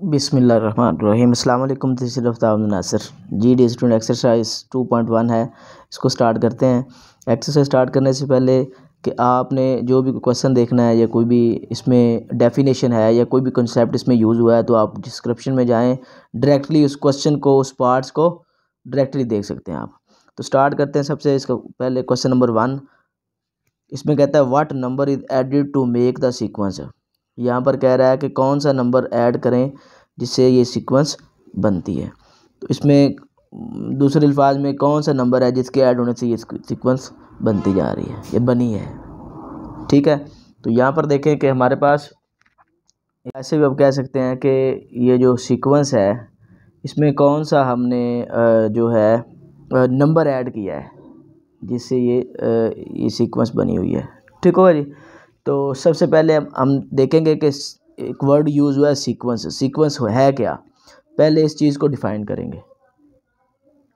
बिसमीम रिम दिस रफ्ताब Nasir ji D student exercise 2.1 है इसको स्टार्ट करते हैं एक्सरसाइज स्टार्ट करने से पहले कि आपने जो भी क्वेश्चन देखना है या कोई भी इसमें डेफिनेशन है या कोई भी कंसेप्ट इसमें यूज़ हुआ है तो आप डिस्क्रिप्शन में जाएं डायरेक्टली उस क्वेश्चन को उस पार्ट्स को डायरेक्टली देख सकते हैं आप तो स्टार्ट करते हैं सबसे इसका पहले क्वेश्चन नंबर वन इसमें कहता है what number is added to make the sequence यहाँ पर कह रहा है कि कौन सा नंबर ऐड करें जिससे ये सीक्वेंस बनती है तो इसमें दूसरे अल्फाज में कौन सा नंबर है जिसके ऐड होने से ये सीक्वेंस बनती जा रही है ये बनी है ठीक है तो यहाँ पर देखें कि हमारे पास ऐसे भी आप कह सकते हैं कि ये जो सीक्वेंस है इसमें कौन सा हमने जो है नंबर ऐड किया है जिससे ये ये सीक्वेंस बनी हुई है ठीक होगा जी तो सबसे पहले हम देखेंगे कि एक वर्ड यूज़ हुआ है सीक्वेंस सीक्वेंस है क्या पहले इस चीज़ को डिफ़ाइन करेंगे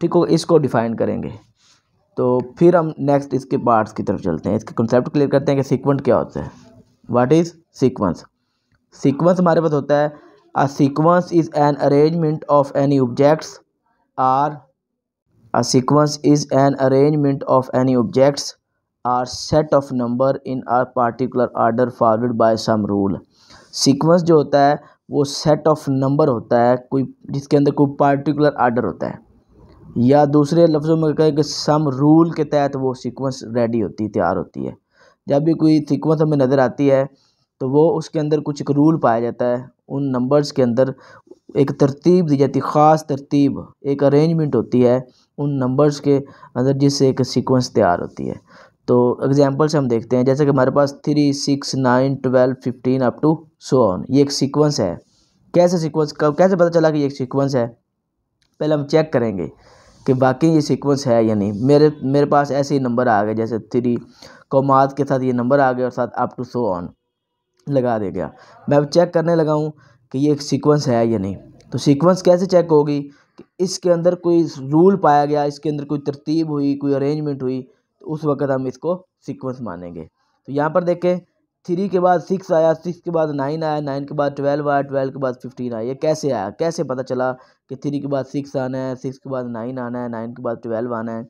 ठीक हो इसको डिफ़ाइन करेंगे तो फिर हम नेक्स्ट इसके पार्ट्स की तरफ चलते हैं इसके कंसेप्ट क्लियर करते हैं कि सीक्वेंट क्या होता है व्हाट इज़ सीक्वेंस सीक्वेंस हमारे पास होता है a sequence is an arrangement of any objects or a sequence is an arrangement of any objects or set of number in a particular order followed by some rule sequence जो होता है वो set of number होता है कोई जिसके अंदर कोई पार्टिकुलर आर्डर होता है या दूसरे लफ्ज़ों में कहें कि सम रूल के तहत वो सीक्वेंस रेडी होती तैयार होती है जब भी कोई सीक्वेंस हमें नज़र आती है तो वो उसके अंदर कुछ एक रूल पाया जाता है उन नंबर्स के अंदर एक तरतीब दी जाती है ख़ास तरतीब एक अरेंजमेंट होती है उन नंबर्स के अंदर जिससे एक सीक्वेंस तैयार होती है तो एग्जाम्पल से हम देखते हैं जैसे कि हमारे पास three six nine twelve fifteen up to so on ये एक सीक्वेंस है कैसे सीक्वेंस कब कैसे पता चला कि ये एक सीक्वेंस है पहले हम चेक करेंगे कि बाकी ये सीक्वेंस है या नहीं मेरे मेरे पास ऐसे ही नंबर आ गए जैसे थ्री कौमात के साथ ये नंबर आ गया और साथ अप टू सो ऑन लगा दे गया मैं अब चेक करने लगा हूँ कि ये एक सीक्वेंस है या नहीं तो सीक्वेंस कैसे चेक होगी कि इसके अंदर कोई रूल पाया गया इसके अंदर कोई तरतीब हुई कोई अरेंजमेंट हुई उस वक्त हम इसको सीक्वेंस मानेंगे तो यहाँ पर देखें थ्री के बाद सिक्स आया सिक्स के बाद नाइन आया नाइन के बाद ट्वेल्व आया ट्वेल्व के बाद फिफ्टीन आया ये कैसे आया कैसे पता चला कि थ्री के बाद सिक्स आना है सिक्स के बाद नाइन आना है नाइन के बाद ट्वेल्व आना है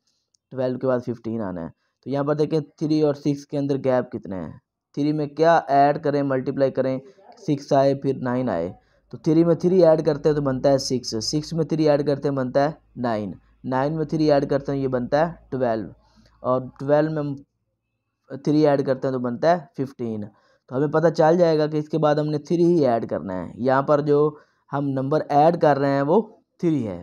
ट्वेल्व के बाद फिफ्टीन आना है तो यहाँ पर देखें थ्री और सिक्स के अंदर गैप कितने हैं थ्री में क्या ऐड करें मल्टीप्लाई करें सिक्स आए फिर नाइन आए तो थ्री में थ्री ऐड करते हैं तो बनता है सिक्स सिक्स में थ्री ऐड करते हैं बनता है नाइन नाइन में थ्री ऐड करते हैं ये बनता है ट्वेल्व और ट्वेल्व में थ्री ऐड करते हैं तो बनता है फिफ्टीन तो हमें पता चल जाएगा कि इसके बाद हमने थ्री ही ऐड करना है यहाँ पर जो हम नंबर ऐड कर रहे हैं वो थ्री है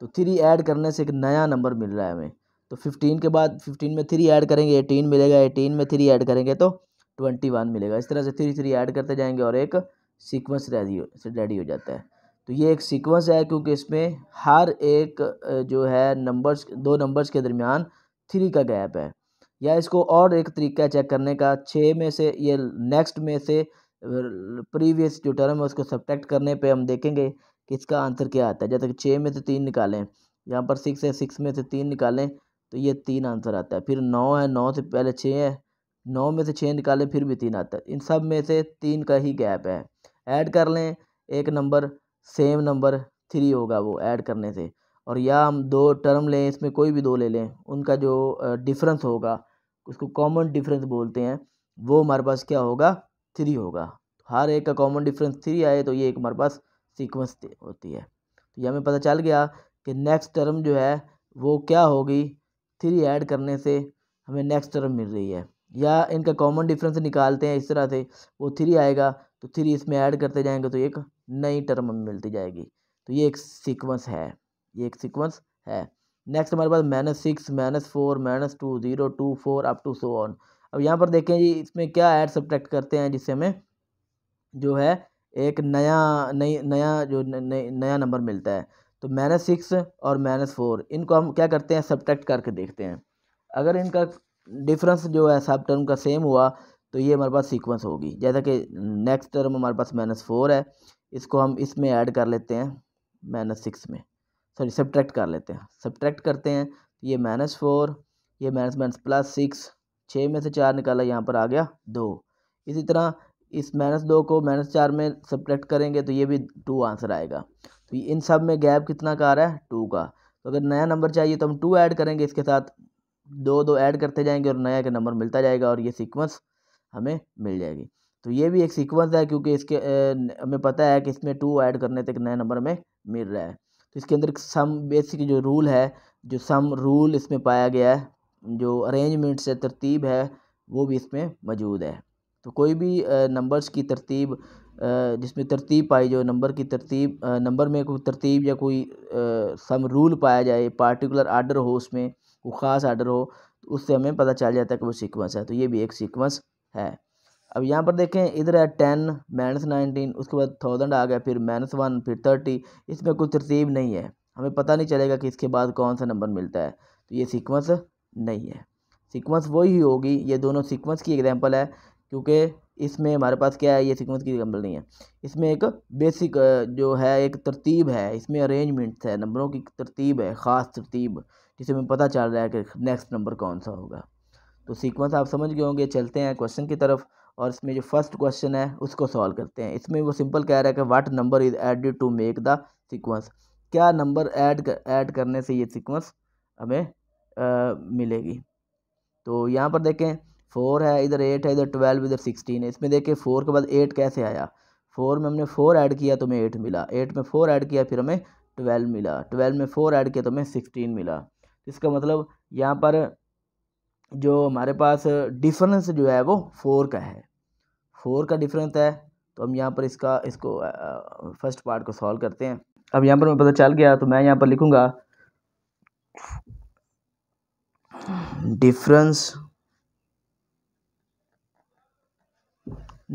तो थ्री ऐड करने से एक नया नंबर मिल रहा है हमें तो फिफ्टीन के बाद फिफ्टीन में थ्री ऐड करेंगे एटीन मिलेगा एटीन में थ्री ऐड करेंगे तो ट्वेंटी वन मिलेगा इस तरह से थ्री थ्री ऐड करते जाएंगे और एक सीक्वेंस रेडी रेडी हो जाता है तो ये एक सीक्वेंस है क्योंकि इसमें हर एक जो है नंबर्स दो नंबर्स के दरमियान थ्री का गैप है या इसको और एक तरीका चेक करने का छः में से ये नेक्स्ट में से प्रीवियस जो टर्म है उसको सब्टेक्ट करने पे हम देखेंगे कि इसका आंसर क्या आता है जैसे कि छः में से तीन निकालें यहाँ पर सिक्स है सिक्स में से तीन निकालें तो ये तीन आंसर आता है फिर नौ है नौ से पहले छः है नौ में से छः निकालें फिर भी तीन आता है इन सब में से तीन का ही गैप है ऐड कर लें एक नंबर सेम नंबर थ्री होगा वो ऐड करने से और या हम दो टर्म लें इसमें कोई भी दो ले लें उनका जो डिफरेंस होगा उसको कॉमन डिफरेंस बोलते हैं वो हमारे पास क्या होगा थ्री होगा तो हर एक का कॉमन डिफरेंस थ्री आए तो ये एक हमारे पास सीक्वेंस होती है तो ये हमें पता चल गया कि नेक्स्ट टर्म जो है वो क्या होगी थ्री ऐड करने से हमें नेक्स्ट टर्म मिल रही है या इनका कॉमन डिफरेंस निकालते हैं इस तरह से वो थ्री आएगा तो थ्री इसमें ऐड करते जाएंगे तो एक नई टर्म हमें मिलती जाएगी तो ये एक सीक्वेंस है ये एक सीक्वेंस है नेक्स्ट हमारे पास minus six minus four minus two zero two four up to so on अब यहाँ पर देखें जी इसमें क्या ऐड सब्ट्रैक्ट करते हैं जिससे हमें जो है एक नया नई नया जो न, न, नया नंबर मिलता है तो माइनस सिक्स और माइनस फोर इनको हम क्या करते हैं सब्ट्रैक्ट करके देखते हैं अगर इनका डिफरेंस जो है सब टर्म का सेम हुआ तो ये हमारे पास सीक्वेंस होगी जैसा कि नेक्स्ट टर्म हमारे पास माइनस फोर है इसको हम इसमें ऐड कर लेते हैं माइनस सिक्स में सॉरी सब्ट्रैक्ट कर लेते हैं सब्ट्रैक्ट करते हैं तो ये माइनस फोर ये माइनस माइनस प्लस सिक्स छः में से चार निकाला यहाँ पर आ गया दो इसी तरह इस माइनस दो को माइनस चार में सब्ट्रैक्ट करेंगे तो ये भी टू आंसर आएगा तो इन सब में गैप कितना का आ रहा है टू का तो अगर नया नंबर चाहिए तो हम टू ऐड करेंगे इसके साथ दो दो ऐड करते जाएंगे और नया का नंबर मिलता जाएगा और ये सीक्वेंस हमें मिल जाएगी तो ये भी एक सीक्वेंस है क्योंकि इसके हमें पता है कि इसमें टू ऐड करने तक नए नंबर में मिल रहा है तो इसके अंदर सम बेसिक जो रूल है जो सम रूल इसमें पाया गया है जो अरेंजमेंट्स है तरतीब है वो भी इसमें मौजूद है तो कोई भी नंबर्स की तरतीब जिसमें तरतीब पाई जो नंबर की तरतीब नंबर में कोई तरतीब या कोई सम रूल पाया जाए पार्टिकुलर आर्डर हो उसमें कोई ख़ास आर्डर हो तो उससे हमें पता चल जाता है कि वो सीक्वेंस है तो ये भी एक सीक्वेंस है अब यहाँ पर देखें इधर है टेन माइनस नाइनटीन उसके बाद थाउजेंड आ गया फिर माइनस वन फिर थर्टी इसमें कुछ तरतीब नहीं है हमें पता नहीं चलेगा कि इसके बाद कौन सा नंबर मिलता है तो ये सिक्वेंस नहीं है सिक्वेंस वही होगी ये दोनों सिक्वेंस की एग्जाम्पल है क्योंकि इसमें हमारे पास क्या है ये सिक्वेंस की एग्जाम्पल नहीं है इसमें एक बेसिक जो है एक तरतीब है इसमें अरेंजमेंट्स है नंबरों की तरतीब है ख़ास तरतीब जिसे हमें पता चल रहा है कि नेक्स्ट नंबर कौन सा होगा तो सीक्वेंस आप समझ गए होंगे चलते हैं क्वेश्चन की तरफ और इसमें जो फर्स्ट क्वेश्चन है उसको सॉल्व करते हैं इसमें वो सिंपल कह रहा है कि what number is added to make the sequence क्या नंबर ऐड ऐड करने से ये सीक्वेंस हमें आ, मिलेगी तो यहाँ पर देखें फोर है इधर एट है इधर ट्वेल्व इधर सिक्सटीन है इसमें देखें फोर के बाद एट कैसे आया फोर में हमने फोर ऐड किया तो हमें एट मिला एट में फोर ऐड किया फिर हमें ट्वेल्व मिला ट्वेल्व में फोर ऐड किया तो हमें सिक्सटीन मिला इसका मतलब यहाँ पर जो हमारे पास डिफरेंस जो है वो फोर का है फोर का डिफरेंस है तो हम यहाँ पर इसका इसको फर्स्ट पार्ट को सॉल्व करते हैं अब यहाँ पर मैं पता चल गया तो मैं यहाँ पर लिखूँगा difference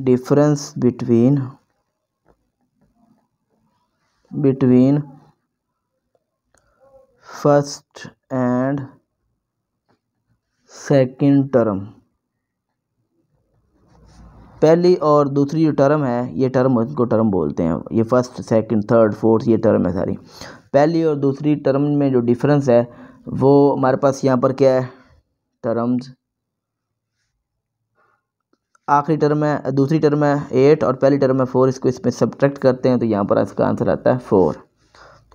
difference between between first and second term पहली और दूसरी जो टर्म है ये टर्म इनको टर्म बोलते हैं ये फर्स्ट सेकंड थर्ड फोर्थ ये टर्म है सारी पहली और दूसरी टर्म में जो डिफरेंस है वो हमारे पास यहाँ पर क्या है टर्म्स आखिरी टर्म है दूसरी टर्म है एट और पहली टर्म है फोर इसको इसमें सब्ट्रैक्ट करते हैं तो यहाँ पर इसका आंसर आता है फोर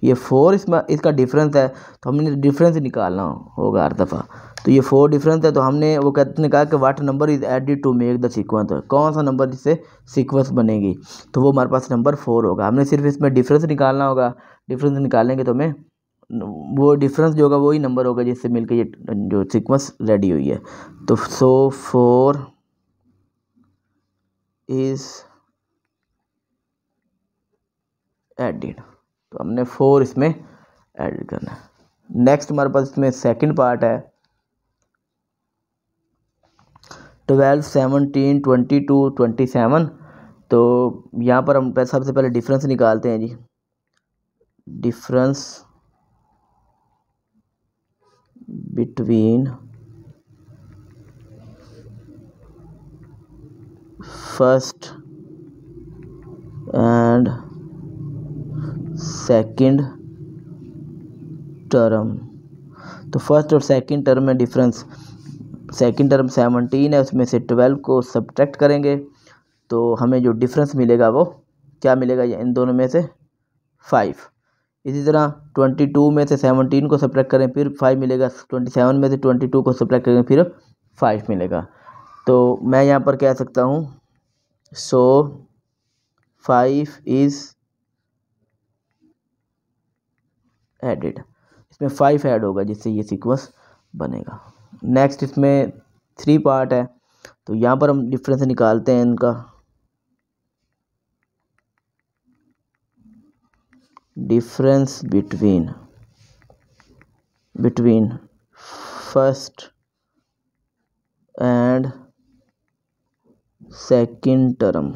ये फोर इसमें इसका डिफरेंस है तो हमने डिफरेंस निकालना होगा हर दफ़ा तो ये फोर डिफरेंस है तो हमने वो कहते ने कहा कि what number is added to make the sequence कौन सा नंबर जिससे सीक्वेंस बनेगी तो वो हमारे पास नंबर फोर होगा हमने सिर्फ इसमें डिफरेंस निकालना होगा डिफरेंस निकालेंगे तो हमें वो डिफरेंस जो होगा वही नंबर होगा जिससे मिलकर ये जो सिक्वेंस रेडी हुई है तो सो फोर इज़ एडिड तो हमने फोर इसमें ऐड करना है नेक्स्ट हमारे पास इसमें सेकंड पार्ट है twelve seventeen twenty two twenty seven तो यहाँ पर हम सबसे पहले डिफरेंस निकालते हैं जी difference between first and second term तो फर्स्ट और सेकंड टर्म में डिफरेंस सेकंड टर्म सेवनटीन है उसमें से ट्वेल्व को सब्ट्रैक्ट करेंगे तो हमें जो डिफरेंस मिलेगा वो क्या मिलेगा ये इन दोनों में से फाइव इसी तरह ट्वेंटी टू में से सेवनटीन को सब्ट्रैक्ट करें फिर फाइव मिलेगा ट्वेंटी सेवन में से ट्वेंटी टू को सब्ट्रैक्ट करें फिर फाइव मिलेगा तो मैं यहाँ पर कह सकता हूँ सो फाइव इज़ एडिड इसमें फाइव ऐड होगा जिससे ये सीक्वेंस बनेगा नेक्स्ट इसमें थ्री पार्ट है तो यहाँ पर हम डिफरेंस निकालते हैं इनका difference between between first and second term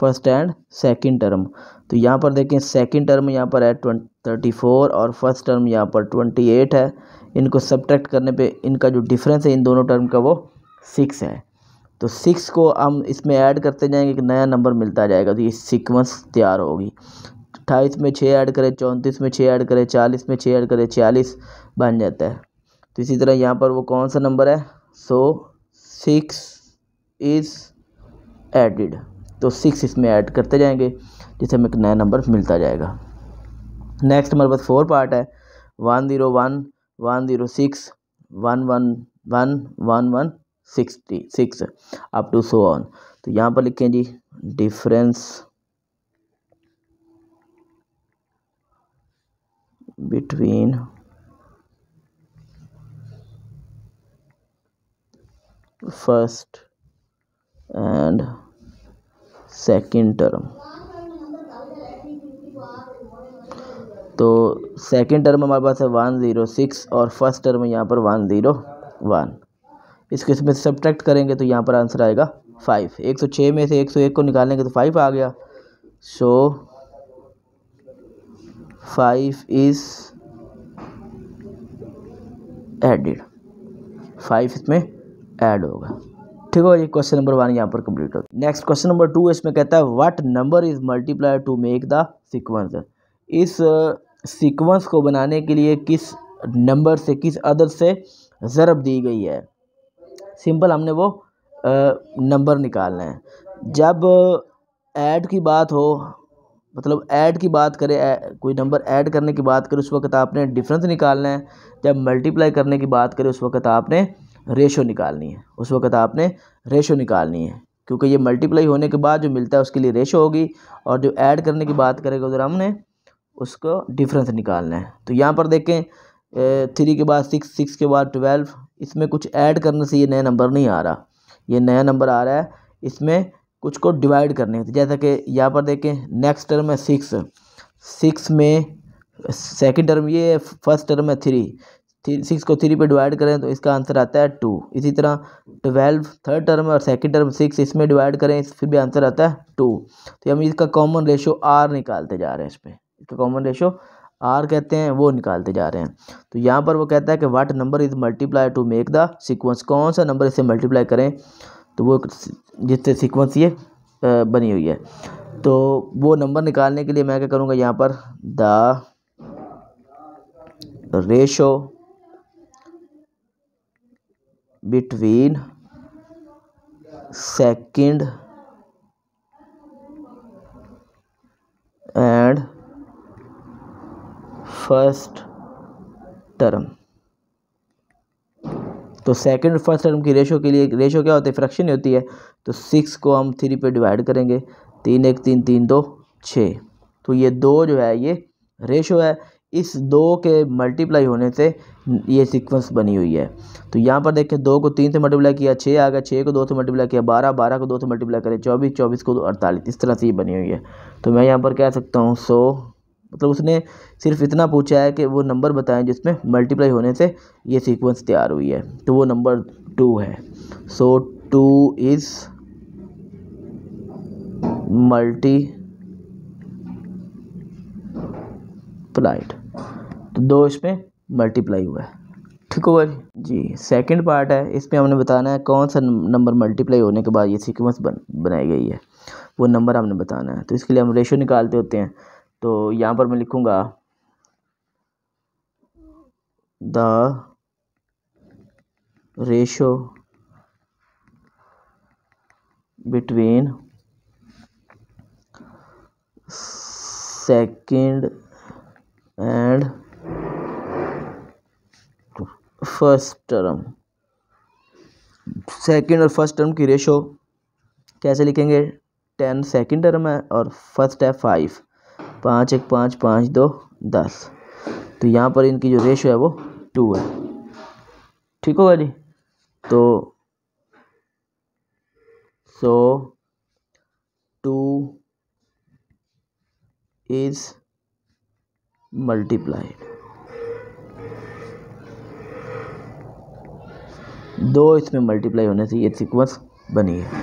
first and second term तो यहाँ पर देखें सेकंड टर्म यहाँ पर है ट्वेंट थर्टी फोर और फर्स्ट टर्म यहाँ पर ट्वेंटी एट है इनको सब्ट्रैक्ट करने पे इनका जो डिफरेंस है इन दोनों टर्म का वो सिक्स है तो सिक्स को हम इसमें ऐड करते जाएंगे एक नया नंबर मिलता जाएगा तो ये सिक्वेंस तैयार होगी अट्ठाईस में छः ऐड करें चौंतीस में छः ऐड करें चालीस में छः ऐड करें छियालीस बन जाता है तो इसी तरह यहाँ पर वो कौन सा नंबर है सो सिक्स इज़ एडिड तो सिक्स इसमें ऐड करते जाएंगे जिससे हमें एक नया नंबर मिलता जाएगा नेक्स्ट हमारे पास फोर पार्ट है one zero one one zero six one one one one one sixty six up to so on तो यहाँ पर लिखें जी difference between first and second term तो सेकंड टर्म हमारे पास है वन ज़ीरो सिक्स और फर्स्ट टर्म यहाँ पर वन ज़ीरो वन इसको इसमें सब्ट्रैक्ट करेंगे तो यहाँ पर आंसर आएगा फाइव एक सौ छः में से एक सौ एक को निकालेंगे तो फाइव आ गया so five is added five इसमें ऐड होगा ठीक हो ये क्वेश्चन नंबर वन यहाँ पर कंप्लीट होगा नेक्स्ट क्वेश्चन नंबर टू इसमें कहता है what number is multiply to make the sequence इस सीक्वेंस को बनाने के लिए किस नंबर से किस अदर से ज़रब दी गई है सिंपल हमने वो नंबर निकालना है जब ऐड की बात हो मतलब ऐड की बात करें कोई नंबर ऐड करने की बात करें उस वक्त आपने डिफरेंस निकालना है जब मल्टीप्लाई करने की बात करें उस वक्त आपने रेशो निकालनी है उस वक्त आपने रेशो निकालनी है क्योंकि ये मल्टीप्लाई होने के बाद जो मिलता है उसके लिए रेशो होगी और जो ऐड करने की बात करेगा उधर हमने उसको डिफरेंस निकालना है तो यहाँ पर देखें थ्री के बाद सिक्स सिक्स के बाद ट्वेल्व इसमें कुछ ऐड करने से ये नया नंबर नहीं आ रहा ये नया नंबर आ रहा है इसमें कुछ को डिवाइड करने हैं तो जैसा कि यहाँ पर देखें नेक्स्ट टर्म है सिक्स सिक्स में सेकंड टर्म ये फर्स्ट टर्म है थ्री थ्री सिक्स को थ्री पे डिवाइड करें तो इसका आंसर आता है टू इसी तरह ट्वेल्व थर्ड टर्म और सेकंड टर्म सिक्स इसमें डिवाइड करें इस फिर भी आंसर आता है टू तो हम इसका कॉमन रेशो आर निकालते जा रहे हैं इस पर इसका कॉमन रेशो आर कहते हैं वो निकालते जा रहे हैं तो यहाँ पर वो कहता है कि what number is multiply to make the sequence कौन सा नंबर इसे मल्टीप्लाई करें तो वो जिससे सीक्वेंस ये बनी हुई है तो वो नंबर निकालने के लिए मैं क्या करूँगा यहाँ पर the ratio between second and first term तो सेकंड फर्स्ट टर्म की रेशो के लिए रेशो क्या होती है फ्रैक्शन होती है तो सिक्स को हम थ्री पे डिवाइड करेंगे तीन एक तीन तीन दो छः तो ये दो जो है ये रेशो है इस दो के मल्टीप्लाई होने से ये सीक्वेंस बनी हुई है तो यहाँ पर देखें दो को तीन से मल्टीप्लाई किया छः आ गया छः को दो से मल्टीप्लाई किया बारह बारह को दो से मल्टीप्लाई करें चौबीस चौबीस को दो अड़तालीस इस तरह से ये बनी हुई है तो मैं यहाँ पर कह सकता हूँ सौ मतलब उसने सिर्फ इतना पूछा है कि वो नंबर बताएं जिसमें मल्टीप्लाई होने से ये सीक्वेंस तैयार हुई है तो वो नंबर टू है so two is multiplied तो दो इसमें मल्टीप्लाई हुआ है ठीक होगा जी जी सेकेंड पार्ट है इसमें हमने बताना है कौन सा नंबर मल्टीप्लाई होने के बाद ये सीक्वेंस बन बनाई गई है वो नंबर हमने बताना है तो इसके लिए हम रेशो निकालते होते हैं तो यहाँ पर मैं लिखूँगा the ratio between second and first term second और फर्स्ट टर्म की रेशो कैसे लिखेंगे टेन सेकेंड टर्म है और फर्स्ट है फाइव पाँच एक पाँच पाँच दो दस तो यहाँ पर इनकी जो रेशो है वो टू है ठीक होगा जी तो सो टू इज मल्टीप्लाइड दो इसमें मल्टीप्लाई होने से ये सीक्वेंस बनी है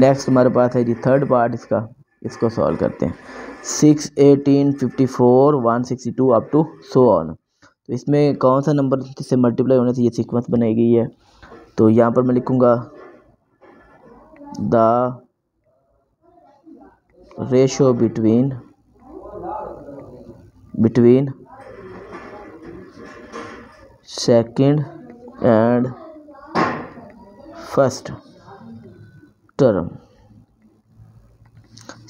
नेक्स्ट हमारे पास है जी थर्ड पार्ट इसका इसको सॉल्व करते हैं six eighteen fifty four one sixty two up to so on तो इसमें कौन सा नंबर से मल्टीप्लाई होने से ये सीक्वेंस बनेगी है तो यहाँ पर मैं लिखूँगा the ratio between between second and first term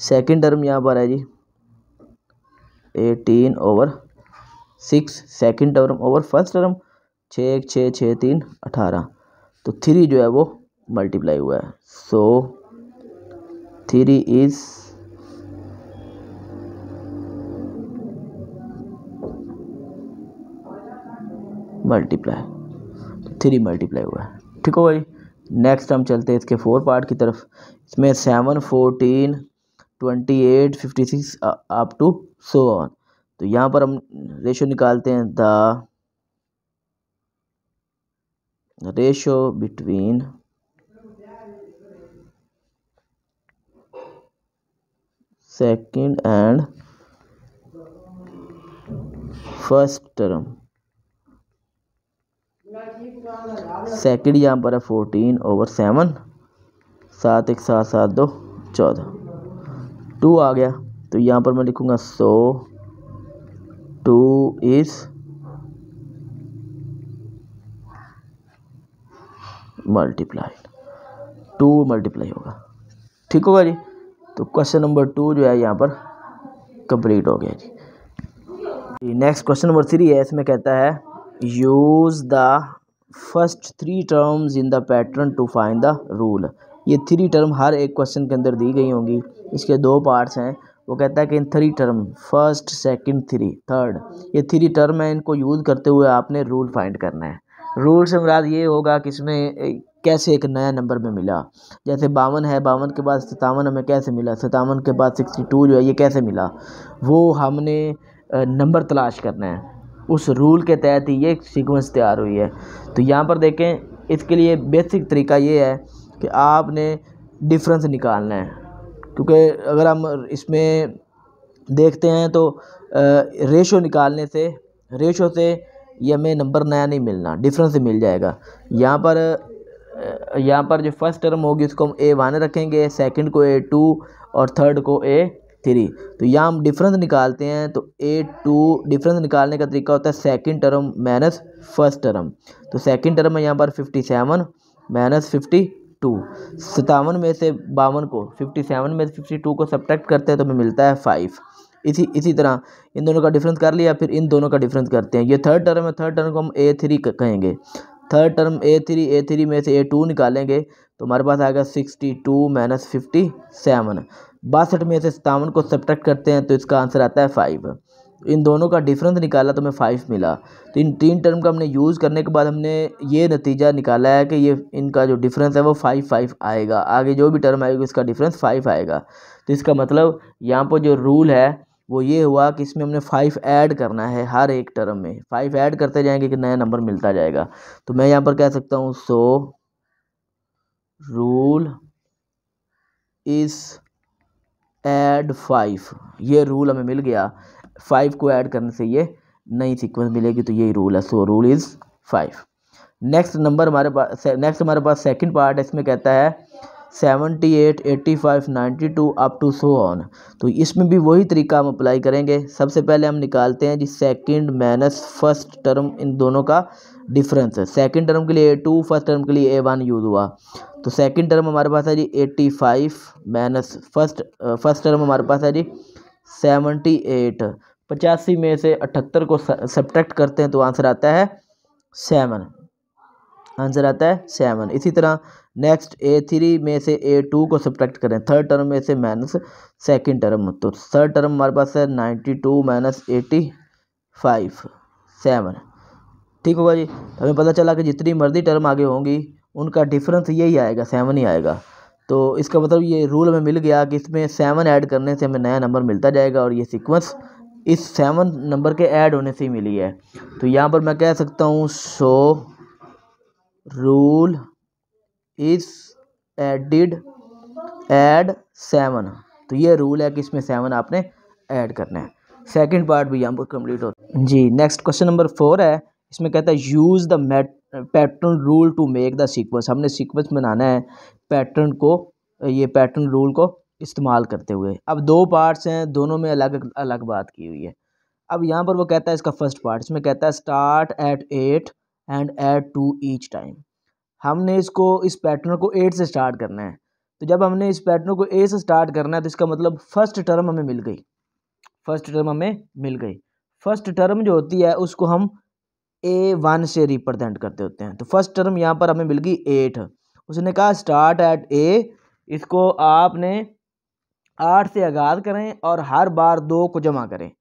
second term यहाँ पर है जी eighteen over six second term over first term छः एक छः छः तीन अठारह तो थ्री जो है वो मल्टीप्लाई हुआ है so three is multiply three multiply हुआ है ठीक हो भाई नेक्स्ट हम चलते हैं इसके फोर पार्ट की तरफ इसमें seven fourteen twenty eight fifty six up to so on तो यहाँ पर हम रेशो निकालते हैं the ratio between second and first term second यहाँ पर है फोर्टीन ओवर सेवन सात एक सात सात दो चौदह टू आ गया तो यहाँ पर मैं लिखूँगा so two is multiply two multiply होगा ठीक होगा जी तो क्वेश्चन नंबर टू जो है यहाँ पर कंप्लीट हो गया जी नेक्स्ट क्वेश्चन नंबर थ्री है इसमें कहता है use the first three terms in the pattern to find the rule ये थ्री टर्म हर एक क्वेश्चन के अंदर दी गई होंगी इसके दो पार्ट्स हैं वो कहता है कि इन three term first second three third ये थ्री टर्म है इनको यूज़ करते हुए आपने रूल फाइंड करना है रूल से मुराद ये होगा कि इसमें कैसे एक नया नंबर में मिला जैसे बावन है बावन के बाद सतावन हमें कैसे मिला सतावन के बाद सिक्सटी टू जो है ये कैसे मिला वो हमने नंबर तलाश करना है उस रूल के तहत ही ये सीक्वेंस तैयार हुई है तो यहाँ पर देखें इसके लिए बेसिक तरीका ये है कि आपने डिफ़्रेंस निकालना है क्योंकि अगर हम इसमें देखते हैं तो रेशो निकालने से रेशो से ये हमें नंबर नया नहीं मिलना डिफरेंस मिल जाएगा यहाँ पर यहाँ पर जो फर्स्ट टर्म होगी उसको हम ए वन रखेंगे सेकंड को ए टू और थर्ड को ए थ्री तो यहाँ हम डिफरेंस निकालते हैं तो ए टू डिफरेंस निकालने का तरीका होता है second term minus first term तो सेकंड टर्म है यहाँ पर fifty seven minus fifty two सतावन में से बावन को फिफ्टी सेवन में से फिफ्टी टू को सब्ट्रैक्ट करते हैं तो हमें मिलता है फाइव इसी इसी तरह इन दोनों का डिफरेंस कर लिया फिर इन दोनों का डिफरेंस करते हैं ये थर्ड टर्म है थर्ड टर्म को हम ए थ्री कहेंगे third term A three A three में से ए टू निकालेंगे तो हमारे पास आएगा sixty two minus fifty seven बासठ में से सतावन को सब्ट्रैक्ट करते हैं तो इसका आंसर आता है फाइव इन दोनों का डिफरेंस निकाला तो हमें फाइव मिला तो इन तीन टर्म का हमने यूज़ करने के बाद हमने ये नतीजा निकाला है कि ये इनका जो डिफरेंस है वो फाइव फाइव आएगा आगे जो भी टर्म आएगी उसका डिफरेंस फाइव आएगा तो इसका मतलब यहाँ पर जो रूल है वो ये हुआ कि इसमें हमने फाइव ऐड करना है हर एक टर्म में फाइव ऐड करते जाएंगे कि नया नंबर मिलता जाएगा तो मैं यहाँ पर कह सकता हूँ so rule is add five ये रूल हमें मिल गया फाइव को ऐड करने से ये नई सीक्वेंस मिलेगी तो यही रूल है so rule is five next number हमारे पास नेक्स्ट हमारे पास सेकंड पार्ट है इसमें कहता है seventy eight eighty five ninety two up to so on तो इसमें भी वही तरीका हम अप्लाई करेंगे सबसे पहले हम निकालते हैं जी सेकंड माइनस फर्स्ट टर्म इन दोनों का डिफरेंस है सेकंड टर्म के लिए ए टू फर्स्ट टर्म के लिए ए वन यूज़ हुआ तो सेकंड टर्म हमारे पास है जी eighty five minus first first term हमारे पास है जी सेवेंटी एट पचासी में से अठहत्तर को सब्ट्रैक्ट करते हैं तो आंसर आता है सेवन आंसर आता है सेवन इसी तरह नेक्स्ट ए थ्री में से ए टू को सब्ट्रैक्ट करें थर्ड टर्म में से माइनस सेकेंड टर्म तो थर्ड टर्म हमारे पास है ninety two minus eighty five seven ठीक होगा जी हमें पता चला कि जितनी मर्जी टर्म आगे होंगी उनका डिफरेंस यही आएगा सेवन ही आएगा तो इसका मतलब ये रूल हमें मिल गया कि इसमें सेवन ऐड करने से हमें नया नंबर मिलता जाएगा और ये सिक्वेंस इस सेवन नंबर के ऐड होने से ही मिली है तो यहाँ पर मैं कह सकता हूँ so rule is added add seven तो ये रूल है कि इसमें सेवन आपने ऐड करना है सेकंड पार्ट भी यहाँ पर कंप्लीट होता है जी नेक्स्ट क्वेश्चन नंबर फोर है इसमें कहता है use the mat pattern rule to make the sequence हमने सीक्वेंस बनाना है पैटर्न को ये पैटर्न रूल को इस्तेमाल करते हुए अब दो पार्ट्स हैं दोनों में अलग अलग बात की हुई है अब यहाँ पर वो कहता है इसका फर्स्ट पार्ट इसमें कहता है start at eight and add two each time हमने इसको इस पैटर्न को एट से स्टार्ट करना है तो जब हमने इस पैटर्न को ए से स्टार्ट करना है तो इसका मतलब फर्स्ट टर्म हमें मिल गई फर्स्ट टर्म हमें मिल गई फर्स्ट टर्म जो होती है उसको हम ए वन से रिप्रेजेंट करते होते हैं तो फर्स्ट टर्म यहाँ पर हमें मिल गई एट उसने कहा स्टार्ट एट ए इसको आपने आठ से आगाज़ करें और हर बार दो को जमा करें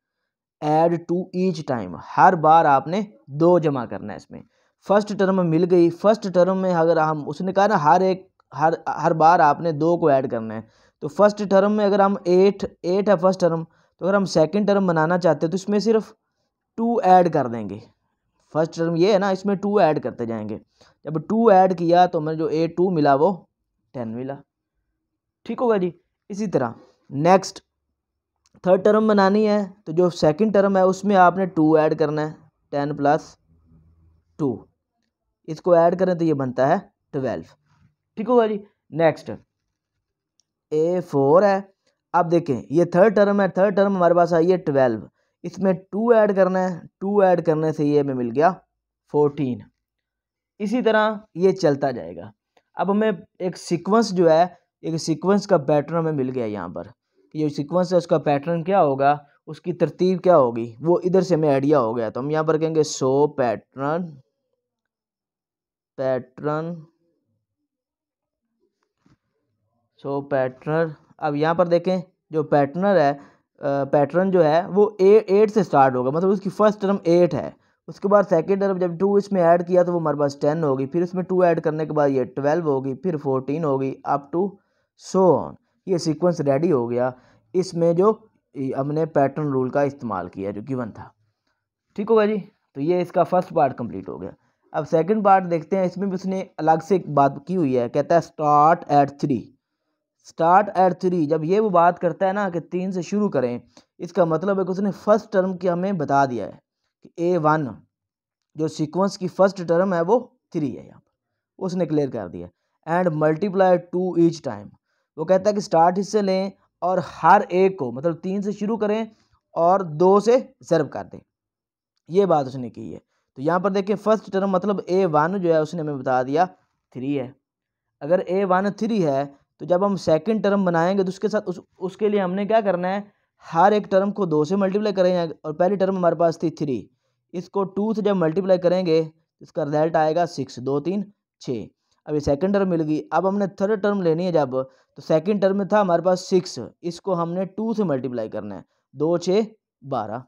ऐड टू ईच टाइम हर बार आपने दो जमा करना है इसमें फ़र्स्ट टर्म मिल गई फ़र्स्ट टर्म में अगर हम उसने कहा ना हर एक हर हर बार आपने दो को ऐड करना है तो फर्स्ट टर्म में अगर हम एट एट है फर्स्ट टर्म तो अगर हम सेकंड टर्म बनाना चाहते हैं तो इसमें सिर्फ टू ऐड कर देंगे फर्स्ट टर्म ये है ना इसमें टू ऐड करते जाएंगे जब टू ऐड किया तो मैंने जो ए टू मिला वो टेन मिला ठीक होगा जी इसी तरह नेक्स्ट थर्ड टर्म बनानी है तो जो सेकंड टर्म है उसमें आपने टू ऐड करना है टेन प्लस टू इसको ऐड करें तो ये बनता है ट्वेल्व ठीक होगा जी नेक्स्ट ए फोर है अब देखें ये थर्ड टर्म है थर्ड टर्म हमारे पास आई है ट्वेल्व इसमें टू ऐड करना है टू ऐड करने से ये हमें मिल गया फोर्टीन इसी तरह ये चलता जाएगा अब हमें एक सीक्वेंस जो है एक सीक्वेंस का पैटर्न हमें मिल गया यहाँ पर जो सीक्वेंस है उसका पैटर्न क्या होगा उसकी तरतीब क्या होगी वो इधर से हमें आइडिया हो गया तो हम यहाँ पर कहेंगे so pattern pattern so pattern अब यहाँ पर देखें जो पैटर्नर है पैटर्न जो है वो ए एट से स्टार्ट होगा मतलब उसकी फर्स्ट टर्म एट है उसके बाद सेकेंड टर्म जब टू इसमें ऐड किया तो वो हमारे पास टेन होगी फिर इसमें टू ऐड करने के बाद ये ट्वेल्व होगी फिर फोर्टीन होगी अप टू सो ऑन ये सीक्वेंस रेडी हो गया इसमें जो हमने पैटर्न रूल का इस्तेमाल किया जो गिवन था ठीक होगा जी तो ये इसका फर्स्ट पार्ट कंप्लीट हो गया अब सेकंड पार्ट देखते हैं इसमें भी उसने अलग से एक बात की हुई है कहता है start at three start at three जब ये वो बात करता है ना कि तीन से शुरू करें इसका मतलब है कि उसने फर्स्ट टर्म की हमें बता दिया है कि ए वन जो सीक्वेंस की फर्स्ट टर्म है वो थ्री है यहाँ पर उसने क्लियर कर दिया and multiply two each time वो कहता है कि स्टार्ट हिस्से लें और हर एक को मतलब तीन से शुरू करें और दो से सर्व कर दें ये बात उसने की है तो यहाँ पर देखें फर्स्ट टर्म मतलब ए वन जो है उसने हमें बता दिया थ्री है अगर ए वन थ्री है तो जब हम सेकेंड टर्म बनाएंगे तो उसके साथ उस उसके लिए हमने क्या करना है हर एक टर्म को दो से मल्टीप्लाई करेंगे और पहली टर्म हमारे पास थी थ्री इसको टू से जब मल्टीप्लाई करेंगे तो इसका रिजल्ट आएगा सिक्स दो तीन छः अभी सेकंड टर्म मिल गई अब हमने थर्ड टर्म लेनी है जब तो सेकंड टर्म में था हमारे पास सिक्स इसको हमने टू से मल्टीप्लाई करना है दो छः बारह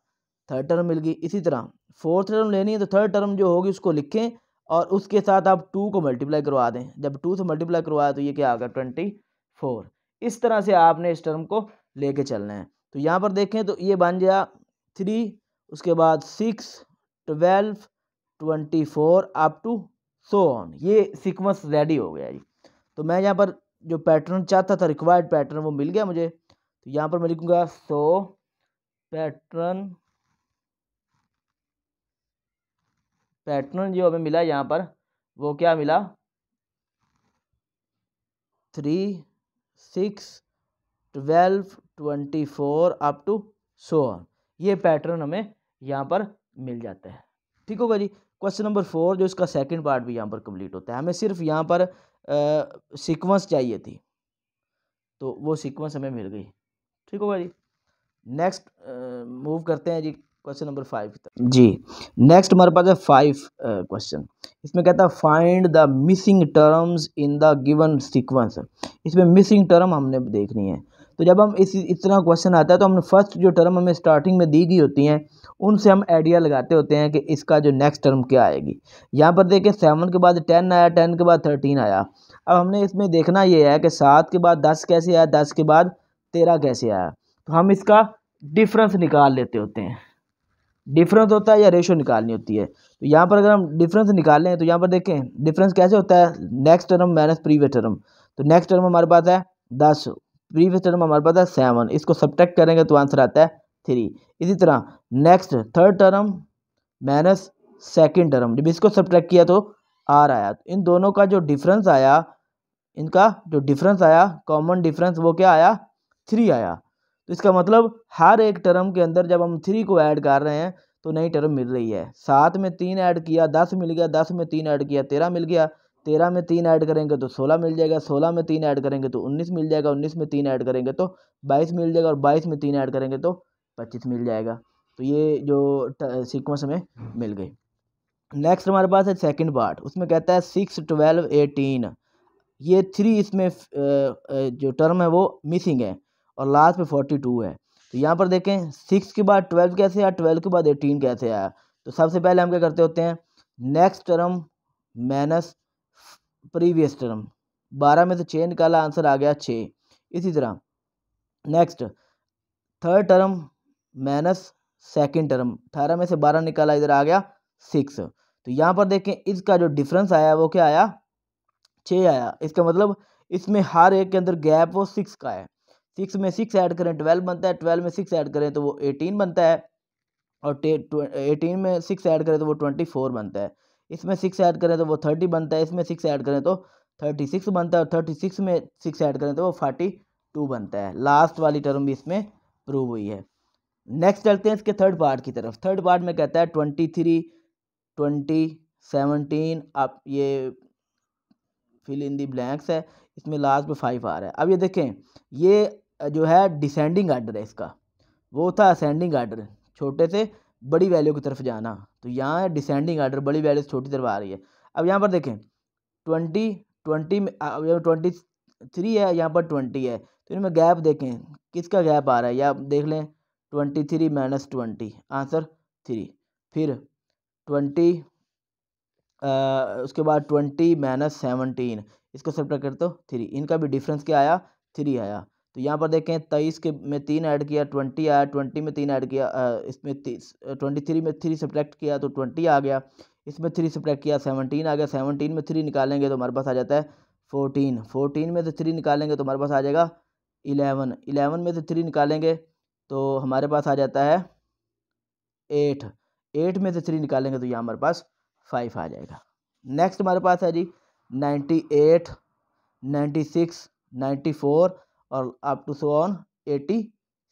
थर्ड टर्म मिल गई इसी तरह फोर्थ टर्म लेनी है तो थर्ड टर्म जो होगी उसको लिखें और उसके साथ आप टू को मल्टीप्लाई करवा दें जब टू से मल्टीप्लाई करवाया तो ये क्या आ गया ट्वेंटी फोर इस तरह से आपने इस टर्म को लेके चलना है तो यहाँ पर देखें तो ये बन गया थ्री उसके बाद six twelve twenty four up to so on ये सिक्वेंस रेडी हो गया जी तो मैं यहाँ पर जो पैटर्न चाहता था रिक्वायर्ड पैटर्न वो मिल गया मुझे तो यहाँ पर मैं लिखूँगा सो पैटर्न पैटर्न जो हमें मिला यहाँ पर वो क्या मिला three six twelve twenty four up to so ये पैटर्न हमें यहाँ पर मिल जाता है ठीक होगा जी क्वेश्चन नंबर फोर जो इसका सेकंड पार्ट भी यहाँ पर कंप्लीट होता है हमें सिर्फ यहाँ पर सीक्वेंस चाहिए थी तो वो सीक्वेंस हमें मिल गई ठीक होगा जी नेक्स्ट मूव करते हैं जी क्वेश्चन नंबर फाइव जी नेक्स्ट हमारे पास है फाइव क्वेश्चन इसमें कहता है find the missing terms in the given sequence इसमें मिसिंग टर्म हमने देखनी है तो जब हम इस इतना तरह क्वेश्चन आता है तो हमने फर्स्ट जो टर्म हमें स्टार्टिंग में दी गई होती हैं उनसे हम आइडिया लगाते होते हैं कि इसका जो नेक्स्ट टर्म क्या आएगी यहाँ पर देखें सेवन के बाद टेन आया टेन के बाद थर्टीन आया अब हमने इसमें देखना ये है कि सात के बाद दस कैसे आया दस के बाद तेरह कैसे आया तो हम इसका डिफरेंस निकाल लेते होते हैं डिफरेंस होता है या रेशो निकालनी होती है तो यहाँ पर अगर हम डिफरेंस निकालें तो यहाँ पर देखें डिफरेंस कैसे होता है next term minus previous term तो नेक्स्ट टर्म हमारे पास है दस प्रीवियस टर्म हमारे पास है सेवन इसको सब्ट्रैक्ट करेंगे तो आंसर आता है थ्री इसी तरह next third term minus second term जब इसको सब्ट्रैक्ट किया तो आर आया तो इन दोनों का जो डिफरेंस आया इनका जो डिफरेंस आया कॉमन डिफरेंस वो क्या आया थ्री आया तो इसका मतलब हर एक टर्म के अंदर जब हम थ्री को ऐड कर रहे हैं तो नई टर्म मिल रही है सात में तीन ऐड किया दस मिल गया दस में तीन ऐड किया तेरह मिल गया तेरह में तीन ऐड करेंगे तो सोलह मिल जाएगा सोलह में तीन ऐड करेंगे तो उन्नीस मिल जाएगा उन्नीस में तीन ऐड करेंगे तो बाईस मिल जाएगा और बाईस में तीन ऐड करेंगे तो पच्चीस मिल जाएगा तो ये जो सिक्वेंस हमें मिल गई नेक्स्ट हमारे पास है सेकेंड पार्ट उसमें कहता है सिक्स ट्वेल्व एटीन ये थ्री इसमें जो टर्म है वो मिसिंग है और लास्ट में फोर्टी टू है तो यहाँ पर देखें सिक्स के बाद ट्वेल्व कैसे आया ट्वेल्व के बाद एटीन कैसे आया तो सबसे पहले हम क्या करते होते हैं next term minus previous term बारह में से छः निकाला आंसर आ गया छः इसी तरह next third term minus second term अठारह में से बारह निकाला इधर आ गया सिक्स तो यहाँ पर देखें इसका जो डिफरेंस आया वो क्या आया छः आया इसका मतलब इसमें हर एक के अंदर गैप वो सिक्स का है सिक्स में सिक्स ऐड करें ट्वेल्व बनता है ट्वेल्व में सिक्स ऐड करें तो वो एटीन बनता है और एटीन में सिक्स ऐड करें तो वो ट्वेंटी फोर बनता है इसमें सिक्स ऐड करें तो वो थर्टी बनता है इसमें सिक्स ऐड करें तो थर्टी सिक्स बनता है और थर्टी सिक्स में सिक्स ऐड करें तो वो फोर्टी टू बनता है लास्ट वाली टर्म भी इसमें प्रूव हुई है नेक्स्ट चलते हैं इसके थर्ड पार्ट की तरफ थर्ड पार्ट में कहता है ट्वेंटी थ्री ट्वेंटी सेवनटीन आप ये फिल इन दी ब्लैंक्स है इसमें लास्ट में फाइव आ रहा है अब ये देखें ये जो है डिसेंडिंग आर्डर है इसका वो था असेंडिंग आर्डर छोटे से बड़ी वैल्यू की तरफ जाना तो यहाँ डिसेंडिंग आर्डर बड़ी वैल्यू से छोटी तरफ आ रही है अब यहाँ पर देखें ट्वेंटी ट्वेंटी में ट्वेंटी थ्री है यहाँ पर ट्वेंटी है तो इनमें गैप देखें किसका गैप आ रहा है या देख लें twenty three minus twenty answer three फिर ट्वेंटी उसके बाद ट्वेंटी माइनस सेवनटीन इसको सब करते हो थ्री इनका भी डिफरेंस क्या आया थ्री आया तो यहाँ पर देखें तेईस के में तीन ऐड किया ट्वेंटी आया ट्वेंटी में तीन ऐड किया इसमें ट्वेंटी थ्री में थ्री सब्ट्रैक्ट किया तो ट्वेंटी आ गया इसमें थ्री सब्ट्रैक्ट किया सेवनटीन आ गया सेवनटीन में थ्री निकालेंगे तो हमारे पास आ जाता है फोर्टीन फोर्टीन में से थ्री निकालेंगे तो हमारे पास आ जाएगा इलेवन इलेवन में से थ्री निकालेंगे तो हमारे पास आ जाता है एट एट में से थ्री निकालेंगे तो यहाँ हमारे पास फाइव आ जाएगा नेक्स्ट हमारे पास है जी ninety eight ninety six ninety four और up to so on eighty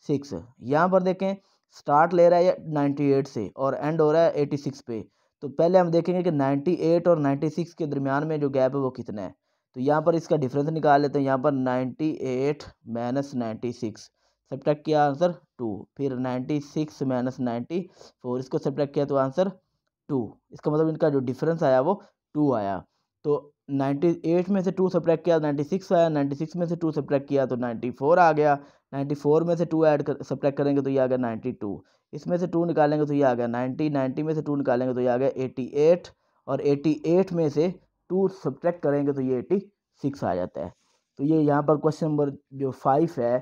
six यहाँ पर देखें स्टार्ट ले रहा है नाइन्टी एट से और एंड हो रहा है एटी सिक्स पे तो पहले हम देखेंगे कि नाइन्टी एट और नाइन्टी सिक्स के दरमियान में जो गैप है वो कितना है तो यहाँ पर इसका डिफरेंस निकाल लेते हैं यहाँ पर ninety eight minus ninety six subtract किया आंसर टू फिर ninety six minus ninety four इसको सब्ट्रैक्ट किया तो आंसर टू इसका मतलब इनका जो डिफरेंस आया वो टू आया तो 98 में से टू सब्ट्रैक्ट किया तो 96 आया 96 में से टू सब्ट्रैक्ट किया तो 94 आ गया 94 में से टू ऐड कर सब्ट्रैक्ट करेंगे तो ये आ गया 92 इसमें से टू निकालेंगे तो ये आ गया 90 90 में से टू निकालेंगे तो ये आ गया 88 और 88 में से टू सब्ट्रैक्ट करेंगे तो ये 86 आ जाता है तो ये यहाँ पर क्वेश्चन नंबर जो फाइव है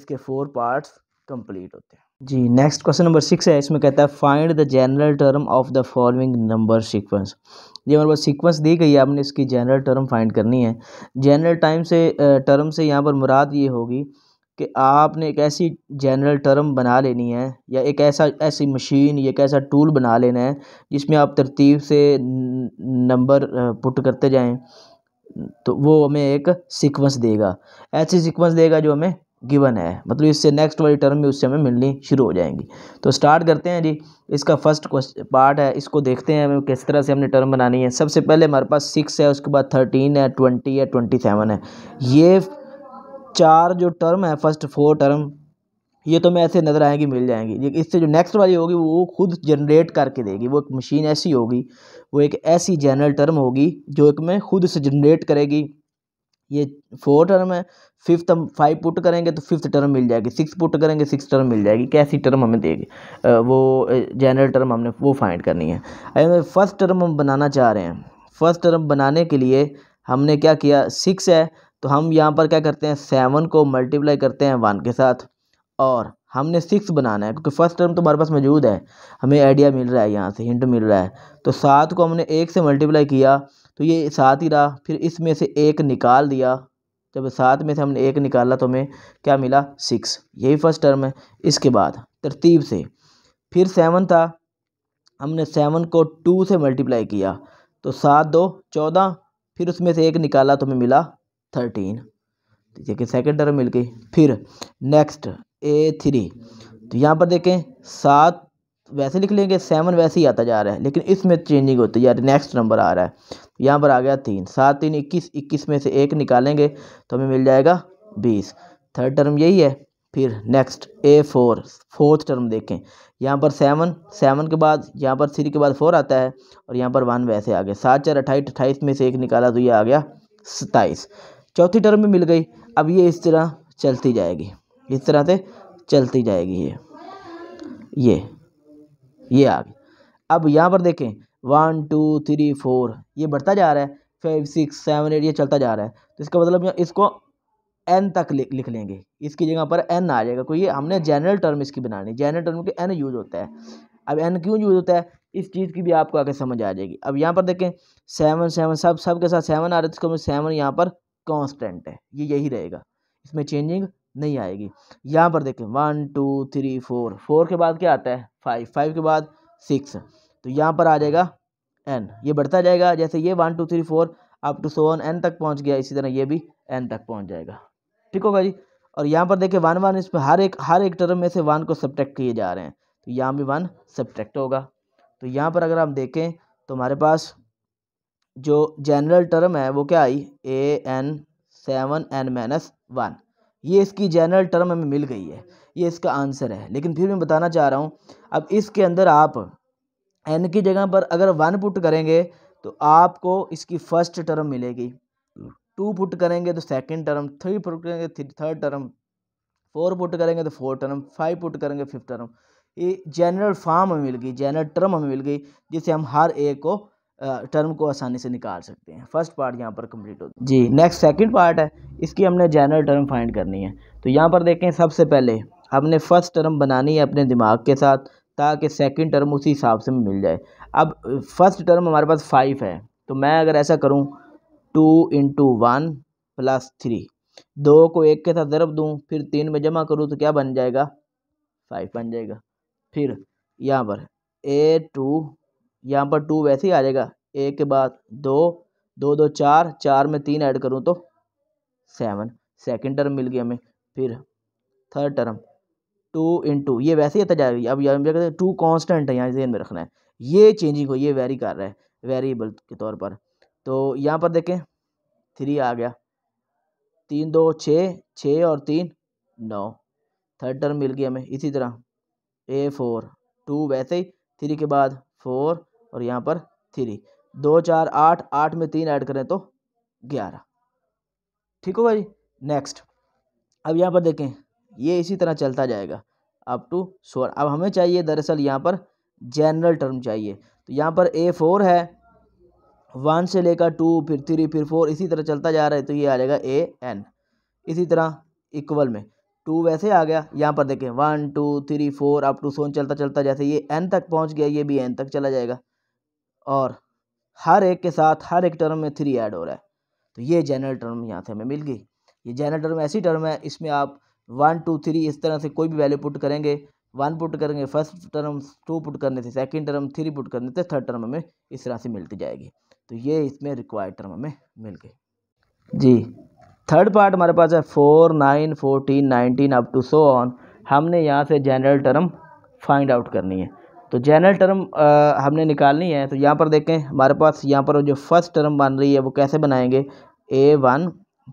इसके फोर पार्ट्स कंप्लीट होते हैं जी नेक्स्ट क्वेश्चन नंबर सिक्स है इसमें कहता है find the general term of the following number sequence ये हमारे पास सीक्वेंस दी गई है आपने इसकी जनरल टर्म फाइंड करनी है जनरल टाइम से टर्म से यहाँ पर मुराद ये होगी कि आपने एक ऐसी जनरल टर्म बना लेनी है या एक ऐसा ऐसी मशीन या एक ऐसा टूल बना लेना है जिसमें आप तरतीब से नंबर पुट करते जाएँ तो वो हमें एक सीक्वेंस देगा ऐसी सीक्वेंस देगा जो हमें गिवन है मतलब इससे नेक्स्ट वाली टर्म भी उससे हमें मिलनी शुरू हो जाएंगी तो स्टार्ट करते हैं जी इसका फर्स्ट क्वेश्चन पार्ट है इसको देखते हैं हमें किस तरह से हमने टर्म बनानी है सबसे पहले हमारे पास सिक्स है उसके बाद थर्टीन है ट्वेंटी है ट्वेंटी सेवन है ये चार जो टर्म है फर्स्ट फोर टर्म ये तो मैं ऐसे नज़र आएंगी मिल जाएंगी इससे जो नेक्स्ट वाली होगी वो खुद जनरेट करके देगी वो एक मशीन ऐसी होगी वो एक ऐसी जनरल टर्म होगी जो एक में खुद से जनरेट करेगी ये फोर टर्म है फिफ्थ हम फाइव पुट करेंगे तो फिफ्थ टर्म मिल जाएगी सिक्स पुट करेंगे सिक्स टर्म मिल जाएगी कैसी टर्म हमें देगी वो जनरल टर्म हमने वो फाइंड करनी है हमें फर्स्ट टर्म हम बनाना चाह रहे हैं फर्स्ट टर्म बनाने के लिए हमने क्या किया सिक्स है तो हम यहाँ पर क्या करते हैं सेवन को मल्टीप्लाई करते हैं वन के साथ और हमने सिक्स बनाना है क्योंकि फर्स्ट टर्म तो हमारे पास मौजूद है हमें आइडिया मिल रहा है यहाँ से हिंट मिल रहा है तो सात को हमने एक से मल्टीप्लाई किया तो ये साथ ही रहा फिर इसमें से एक निकाल दिया जब सात में से हमने एक निकाला तो हमें क्या मिला सिक्स यही फर्स्ट टर्म है इसके बाद तरतीब से फिर सेवन था हमने सेवन को टू से मल्टीप्लाई किया तो सात दो चौदह फिर उसमें से एक निकाला तो हमें मिला थर्टीन देखिए सेकेंड टर्म मिल गई फिर नेक्स्ट ए थ्री तो यहाँ पर देखें सात वैसे लिख लेंगे सेवन वैसे ही आता जा रहा है लेकिन इसमें चेंजिंग होती है यार नेक्स्ट नंबर आ रहा है यहाँ पर आ गया तीन सात तीन इक्कीस इक्कीस में से एक निकालेंगे तो हमें मिल जाएगा बीस थर्ड टर्म यही है फिर next a four fourth term देखें यहाँ पर सेवन सेवन के बाद यहाँ पर थ्री के बाद फोर आता है और यहाँ पर वन वैसे आ गया सात चार अट्ठाईस अट्ठाईस में से एक निकाला तो ये आ गया सत्ताईस चौथी टर्म में मिल गई अब ये इस तरह चलती जाएगी इस तरह से चलती जाएगी ये ये ये आ गई अब यहाँ पर देखें वन टू थ्री फोर ये बढ़ता जा रहा है फाइव सिक्स सेवन एट ये चलता जा रहा है तो इसका मतलब इसको एन तक लिख लिख लेंगे इसकी जगह पर एन आ जाएगा क्योंकि हमने जनरल टर्म इसकी बनानी जनरल टर्म के एन यूज होता है अब एन क्यों यूज होता है इस चीज़ की भी आपको आगे समझ आ जाएगी अब यहाँ पर देखें सेवन सेवन सब सब के साथ सेवन आ रहा है तो इसको सेवन मतलब यहाँ पर कॉन्स्टेंट है ये यही रहेगा इसमें चेंजिंग नहीं आएगी यहाँ पर देखें one two three four four के बाद क्या आता है फाइव फाइव के बाद सिक्स तो यहाँ पर आ जाएगा एन ये बढ़ता जाएगा जैसे ये one two three four up to so on n तक पहुँच गया इसी तरह ये भी एन तक पहुँच जाएगा ठीक होगा जी और यहाँ पर देखें वन वन इसमें हर एक हर एक टर्म में से वन को सब्ट्रैक्ट किए जा रहे हैं तो यहाँ भी वन सब्ट्रैक्ट होगा तो यहाँ पर अगर हम देखें तो हमारे पास जो जनरल टर्म है वो क्या आई a n seven n minus one ये इसकी जनरल टर्म हमें मिल गई है ये इसका आंसर है लेकिन फिर मैं बताना चाह रहा हूँ अब इसके अंदर आप एन की जगह पर अगर वन पुट करेंगे तो आपको इसकी फ़र्स्ट टर्म मिलेगी टू पुट करेंगे तो सेकंड टर्म थ्री पुट करेंगे थर्ड टर्म फोर पुट करेंगे तो फोर्थ टर्म फाइव पुट करेंगे फिफ्थ तो टर्म ये जनरल फॉर्म हमें मिल गई जनरल टर्म हमें मिल गई जिसे हम हर एक को टर्म को आसानी से निकाल सकते हैं फर्स्ट पार्ट यहाँ पर कंप्लीट होता है जी नेक्स्ट सेकंड पार्ट है इसकी हमने जनरल टर्म फाइंड करनी है तो यहाँ पर देखें सबसे पहले हमने फ़र्स्ट टर्म बनानी है अपने दिमाग के साथ ताकि सेकंड टर्म उसी हिसाब से मिल जाए अब फर्स्ट टर्म हमारे पास फाइव है तो मैं अगर ऐसा करूँ two into one plus three दो को एक के साथ ज़रब दूँ फिर तीन में जमा करूँ तो क्या बन जाएगा फाइव बन जाएगा फिर यहाँ पर ए टू यहाँ पर टू वैसे ही आ जाएगा एक के बाद दो दो दो चार चार में तीन ऐड करूँ तो सेवन सेकेंड टर्म मिल गया हमें फिर third term two in two ये वैसे ही आता जा रही है अब यहाँ क्या कहते हैं टू कॉन्स्टेंट है यहाँ जेन में रखना है ये चेंजिंग हो ये वेरी कर रहा है वेरिएबल के तौर पर तो यहाँ पर देखें थ्री आ गया तीन दो छः छः और तीन नौ थर्ड टर्म मिल गया हमें इसी तरह ए फोर टू वैसे ही थ्री के बाद फोर और यहाँ पर थ्री दो चार आठ आठ में तीन ऐड करें तो ग्यारह ठीक होगा जी नेक्स्ट अब यहाँ पर देखें ये इसी तरह चलता जाएगा अप टू सोलह अब हमें चाहिए दरअसल यहाँ पर जनरल टर्म चाहिए तो यहाँ पर ए फोर है वन से लेकर टू फिर थ्री फिर फोर इसी तरह चलता जा रहा है तो ये आ जाएगा ए एन इसी तरह इक्वल में टू वैसे आ गया यहाँ पर देखें one two three four up to so on चलता चलता जैसे ये एन तक पहुँच गया ये भी एन तक चला जाएगा और हर एक के साथ हर एक टर्म में थ्री ऐड हो रहा है तो ये जनरल टर्म यहाँ से हमें मिल गई ये जनरल टर्म ऐसी टर्म है इसमें आप वन टू थ्री इस तरह से कोई भी वैल्यू पुट करेंगे वन पुट करेंगे फर्स्ट टर्म टू पुट करने से सेकेंड टर्म थ्री पुट करने से थर्ड टर्म हमें इस तरह से मिलती जाएगी तो ये इसमें रिक्वायर्ड टर्म हमें मिल गई जी थर्ड पार्ट हमारे पास है four nine fourteen nineteen up to so on हमने यहाँ से जनरल टर्म फाइंड आउट करनी है तो जनरल टर्म हमने निकालनी है तो यहाँ पर देखें हमारे पास यहाँ पर जो फर्स्ट टर्म बन रही है वो कैसे बनाएंगे ए वन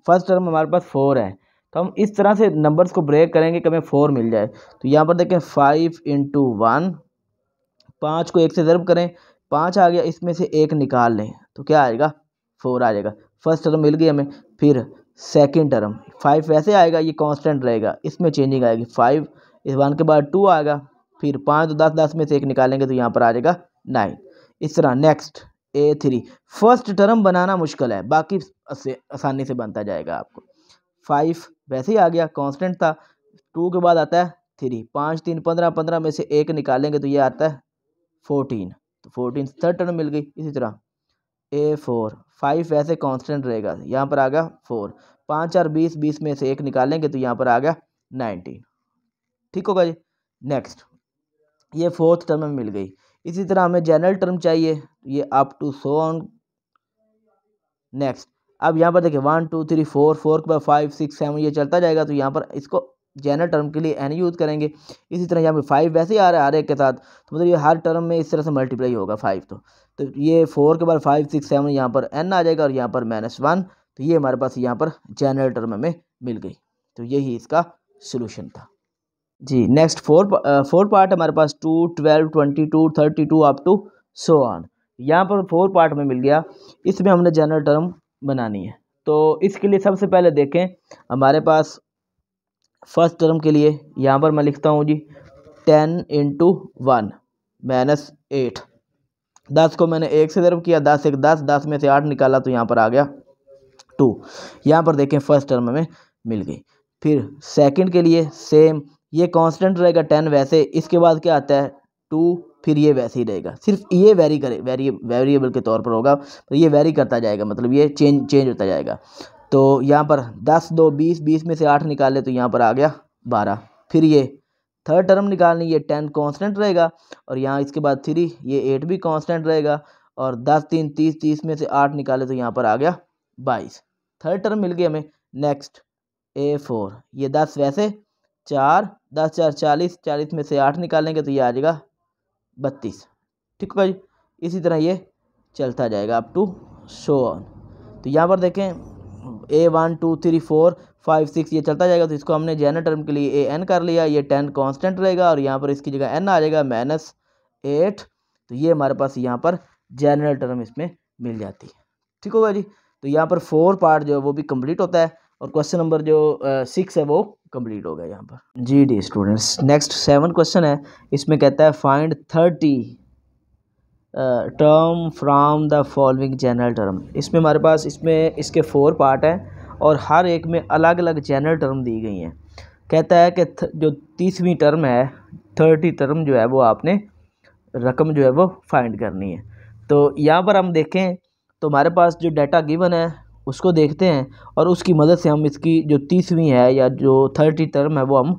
फर्स्ट टर्म हमारे पास फोर है तो हम इस तरह से नंबर्स को ब्रेक करेंगे कि हमें फोर मिल जाए तो यहाँ पर देखें फाइव इंटू वन पाँच को एक से ज़रब करें पाँच आ गया इसमें से एक निकाल लें तो क्या आएगा फोर आ जाएगा फर्स्ट टर्म मिल गई हमें फिर सेकेंड टर्म फाइव वैसे आएगा ये कॉन्स्टेंट रहेगा इसमें चेंजिंग आएगी फाइव इस वन के बाद टू आएगा फिर पाँच दस दस में से एक निकालेंगे तो यहाँ पर आ जाएगा नाइन इस तरह next a three first term बनाना मुश्किल है बाकी आसानी से बनता जाएगा आपको फाइव वैसे ही आ गया कांस्टेंट था टू के बाद आता है थ्री पाँच तीन पंद्रह पंद्रह में से एक निकालेंगे तो ये आता है फोर्टीन तो फोर्टीन थर्ड टर्म मिल गई इसी तरह ए फोर फाइव वैसे कांस्टेंट रहेगा यहाँ पर आ गया फोर पाँच चार बीस बीस में से एक निकालेंगे तो यहाँ पर आ गया नाइनटीन ठीक होगा जी नेक्स्ट ये फोर्थ टर्म हमें मिल गई इसी तरह हमें जनरल टर्म चाहिए तो ये up to so on next अब यहाँ पर देखिए one two three four four के बाद फाइव सिक्स सेवन ये चलता जाएगा तो यहाँ पर इसको जनरल टर्म के लिए एन यूज़ करेंगे इसी तरह यहाँ पर फाइव वैसे ही आ रहा है हर एक के साथ तो मतलब ये हर टर्म में इस तरह से मल्टीप्लाई होगा फाइव तो तो ये फोर के बाद फाइव सिक्स सेवन यहाँ पर एन आ जाएगा और यहाँ पर माइनस वन तो ये हमारे पास यहाँ पर जनरल टर्म में मिल गई तो यही इसका सोल्यूशन था जी नेक्स्ट फोर फोर पार्ट हमारे पास two twelve twenty two thirty two up to so on यहाँ पर फोर पार्ट में मिल गया इसमें हमने जनरल टर्म बनानी है तो इसके लिए सबसे पहले देखें हमारे पास फर्स्ट टर्म के लिए यहाँ पर मैं लिखता हूँ जी ten into one minus eight दस को मैंने एक से तरफ किया दस एक दस दस में से आठ निकाला तो यहाँ पर आ गया टू यहाँ पर देखें फर्स्ट टर्म हमें मिल गई फिर सेकंड के लिए सेम ये कांस्टेंट रहेगा टेन वैसे इसके बाद क्या आता है टू फिर ये वैसे ही रहेगा सिर्फ ये वेरी करे वेरी वेरिएबल के तौर पर होगा तो ये वेरी करता जाएगा मतलब ये चेंज चेंज होता जाएगा तो यहाँ पर दस दो बीस बीस में से आठ निकाले तो यहाँ पर आ गया बारह फिर ये थर्ड टर्म निकालनी ये टेन कांस्टेंट रहेगा और यहाँ इसके बाद थ्री ये एट भी कांस्टेंट रहेगा और दस तीन तीस तीस में से आठ निकाले तो यहाँ पर आ गया बाईस थर्ड टर्म मिल गया हमें नेक्स्ट ए फोर ये दस वैसे चार दस चार चालीस चालीस में से आठ निकालेंगे तो ये आ जाएगा बत्तीस ठीक भाई इसी तरह ये चलता जाएगा अप टू शो ऑन तो यहाँ पर देखें a one two three four five six ये चलता जाएगा तो इसको हमने जेनर टर्म के लिए ए एन कर लिया ये टेन कांस्टेंट रहेगा और यहाँ पर इसकी जगह एन आ जाएगा माइनस एट तो ये हमारे पास यहाँ पर जेनरल टर्म इसमें मिल जाती है ठीक होगा जी तो यहाँ पर फोर पार्ट जो है वो भी कम्प्लीट होता है और क्वेश्चन नंबर जो सिक्स है वो कंप्लीट हो गया यहाँ पर जी dear students next seven question है इसमें कहता है find thirty term from the following general term इसमें हमारे पास इसमें इसके फोर पार्ट हैं और हर एक में अलग अलग जनरल टर्म दी गई हैं कहता है कि जो तीसवीं टर्म है थर्टी टर्म जो है वो आपने रकम जो है वो फाइंड करनी है तो यहाँ पर हम देखें तो हमारे पास जो डाटा गिवन है उसको देखते हैं और उसकी मदद से हम इसकी जो तीसवीं है या जो थर्टी टर्म है वो हम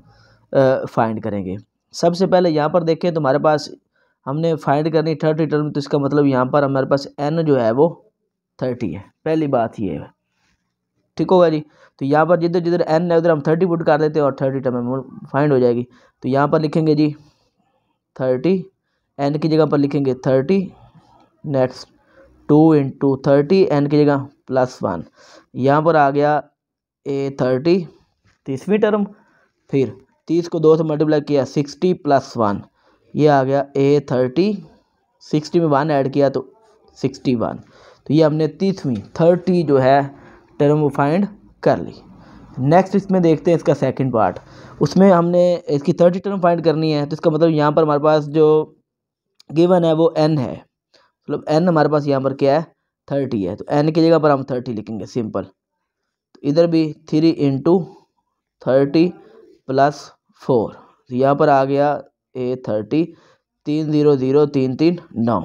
फाइंड करेंगे सबसे पहले यहाँ पर देखें तो हमारे पास हमने फाइंड करनी थर्टी टर्म तो इसका मतलब यहाँ पर हमारे पास एन जो है वो थर्टी है पहली बात ये है ठीक होगा जी तो यहाँ पर जिधर जिधर एन है उधर हम थर्टी पुट कर देते हैं और थर्टी टर्म फाइंड हो जाएगी तो यहाँ पर लिखेंगे जी थर्टी एन की जगह पर लिखेंगे thirty next two into thirty n की जगह प्लस वन यहाँ पर आ गया ए थर्टी तीसवीं टर्म फिर तीस को दो से मल्टीप्लाई किया सिक्सटी प्लस वन ये आ गया ए थर्टी सिक्सटी में वन ऐड किया तो सिक्सटी वन तो ये हमने तीसवीं थर्टी जो है टर्म वो फाइंड कर ली नेक्स्ट इसमें देखते हैं इसका सेकंड पार्ट उसमें हमने इसकी थर्टी टर्म फाइंड करनी है तो इसका मतलब यहाँ पर हमारे पास जो गिवन है वो एन है मतलब एन हमारे पास यहाँ पर क्या है थर्टी है तो एन की जगह पर हम थर्टी लिखेंगे सिंपल तो इधर भी three into thirty plus four तो यहाँ पर आ गया ए थर्टी तीन ज़ीरो ज़ीरो तीन तीन नौ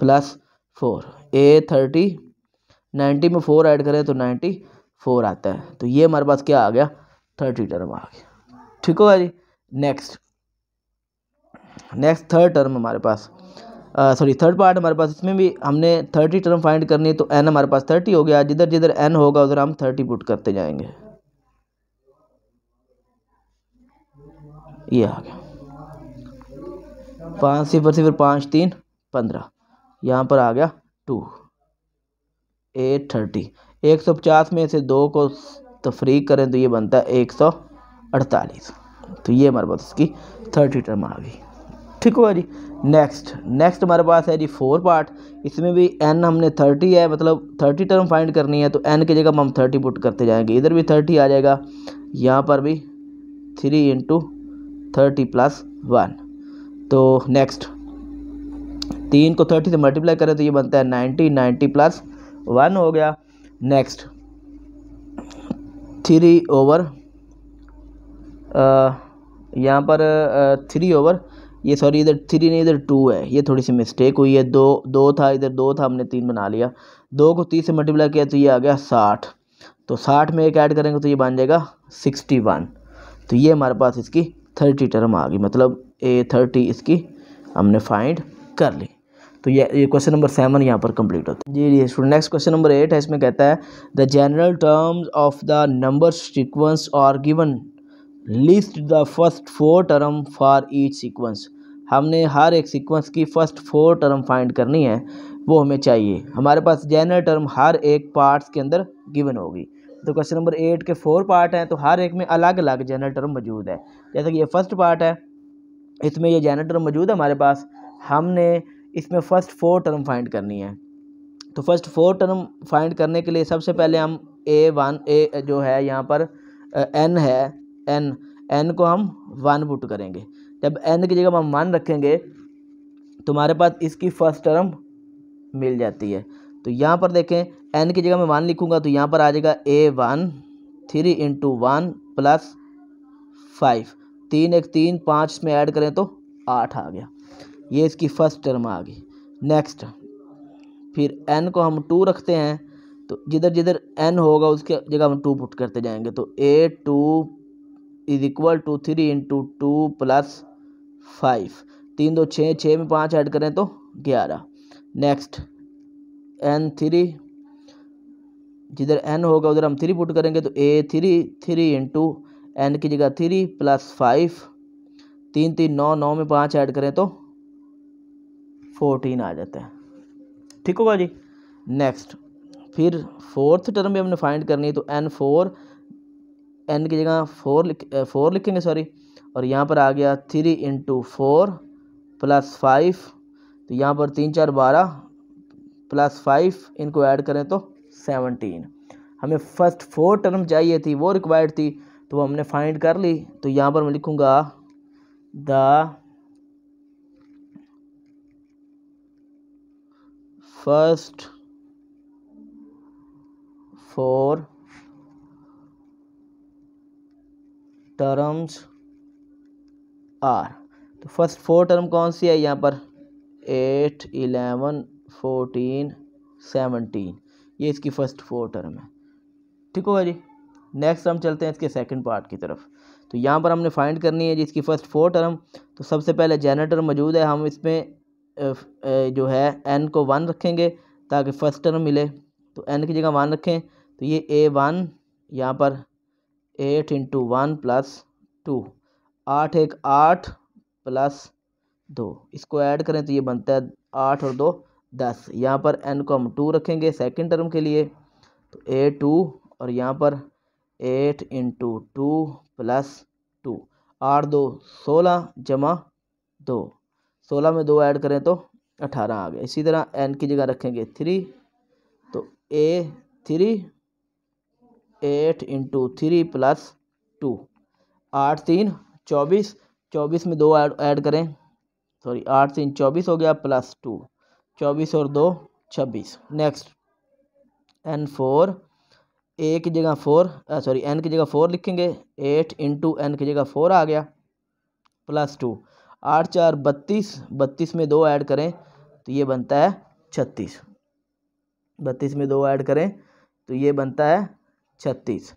plus four a thirty ninety में फ़ोर ऐड करें तो नाइन्टी फोर आता है तो ये हमारे पास क्या आ गया थर्टी टर्म आ गया ठीक होगा जी नेक्स्ट नेक्स्ट थर्ड टर्म हमारे पास सॉरी थर्ड पार्ट हमारे पास इसमें भी हमने थर्टी टर्म फाइंड करनी है तो एन हमारे पास थर्टी हो गया जिधर जिधर एन होगा उधर हम थर्टी पुट करते जाएंगे ये आ गया पाँच सिफर सिफर पाँच तीन पंद्रह यहाँ पर आ गया टू एट थर्टी एक सौ पचास में से दो को तफरीक तो करें तो ये बनता है एक सौ अड़तालीस तो ये हमारे पास इसकी थर्टी टर्म आ गई ठीक हुआ जी नेक्स्ट नेक्स्ट हमारे पास है जी फोर पार्ट इसमें भी एन हमने थर्टी है मतलब थर्टी टर्म फाइंड करनी है तो एन की जगह हम थर्टी पुट करते जाएंगे इधर भी थर्टी आ जाएगा यहाँ पर भी three into thirty plus one तो नेक्स्ट तीन को थर्टी से मल्टीप्लाई करें तो ये बनता है नाइन्टी नाइन्टी प्लस वन हो गया नेक्स्ट थ्री ओवर यहाँ पर थ्री ओवर ये सॉरी इधर थ्री नहीं इधर टू है ये थोड़ी सी मिस्टेक हुई है दो दो था इधर दो था हमने तीन बना लिया दो को तीस से मल्टीप्लाई किया तो ये आ गया साठ तो साठ में एक ऐड करेंगे तो ये बन जाएगा सिक्सटी वन तो ये हमारे पास इसकी थर्टी टर्म आ गई मतलब ए थर्टी इसकी हमने फाइंड कर ली तो ये ये क्वेश्चन नंबर सेवन यहाँ पर कंप्लीट होता है जी जी student next question number eight है इसमें कहता है the general terms of the number sequence are given list the first four term for each sequence हमने हर एक सीक्वेंस की फ़र्स्ट फोर टर्म फाइंड करनी है वो हमें चाहिए हमारे पास जनरल टर्म हर एक पार्ट्स के अंदर गिवन होगी तो क्वेश्चन नंबर एट के फोर पार्ट हैं तो हर एक में अलग अलग जनरल टर्म मौजूद है जैसे कि ये फर्स्ट पार्ट है इसमें ये जनरल टर्म मौजूद है हमारे पास हमने इसमें फ़र्स्ट फोर टर्म फाइंड करनी है तो फर्स्ट फोर टर्म फाइंड करने के लिए सबसे पहले हम ए वन ए जो है यहाँ पर एन है एन एन को हम वन पुट करेंगे जब एन की जगह हम वन रखेंगे तुम्हारे पास इसकी फर्स्ट टर्म मिल जाती है तो यहाँ पर देखें एन की जगह मैं वन लिखूँगा तो यहाँ पर आ जाएगा a one three into one plus five तीन एक तीन पाँच में ऐड करें तो आठ आ गया ये इसकी फर्स्ट टर्म आ गई नेक्स्ट फिर एन को हम टू रखते हैं तो जिधर जिधर एन होगा उसके जगह हम टू पुट करते जाएंगे तो a two is equal to three into two plus five तीन दो छः छः में पाँच ऐड करें तो ग्यारह नेक्स्ट एन थ्री जिधर एन होगा उधर हम थ्री पुट करेंगे तो a three three into n की जगह थ्री प्लस फाइव तीन तीन नौ नौ में पाँच ऐड करें तो फोर्टीन आ जाता है ठीक होगा जी नेक्स्ट फिर फोर्थ टर्म भी हमने फाइंड करनी है तो एन फोर एन की जगह फोर लिख फोर लिखेंगे सॉरी और यहाँ पर आ गया three into four plus five तो यहाँ पर तीन चार बारह प्लस फाइव इनको ऐड करें तो सेवनटीन हमें फ़र्स्ट फोर टर्म चाहिए थी वो रिक्वायर्ड थी तो वो हमने फाइंड कर ली तो यहाँ पर मैं लिखूँगा the first four terms are तो फर्स्ट फोर टर्म कौन सी है यहाँ पर एट इलेवन फोर्टीन सेवनटीन ये इसकी फर्स्ट फोर टर्म है ठीक होगा जी नेक्स्ट हम चलते हैं इसके सेकंड पार्ट की तरफ तो यहाँ पर हमने फाइंड करनी है जी इसकी फ़र्स्ट फोर टर्म तो सबसे पहले जेनेटर मौजूद है हम इसमें जो है एन को वन रखेंगे ताकि फर्स्ट टर्म मिले तो एन की जगह वन रखें तो ये ए वन यहाँ पर eight into one plus two आठ एक आठ प्लस दो इसको ऐड करें तो ये बनता है आठ और दो दस यहाँ पर एन को हम टू रखेंगे सेकेंड टर्म के लिए तो ए टू और यहाँ पर eight into two plus two आठ दो सोलह जमा दो सोलह में दो ऐड करें तो अठारह आ गया इसी तरह एन की जगह रखेंगे थ्री तो a three eight into three plus two आठ तीन चौबीस चौबीस में दो ऐड करें सॉरी आठ तीन चौबीस हो गया प्लस टू चौबीस और दो छब्बीस नेक्स्ट एन फोर ए की जगह फोर सॉरी एन की जगह फोर लिखेंगे एट इंटू एन की जगह फोर आ गया प्लस टू आठ चार बत्तीस बत्तीस में दो ऐड करें तो ये बनता है छत्तीस बत्तीस में दो ऐड करें तो ये बनता है छत्तीस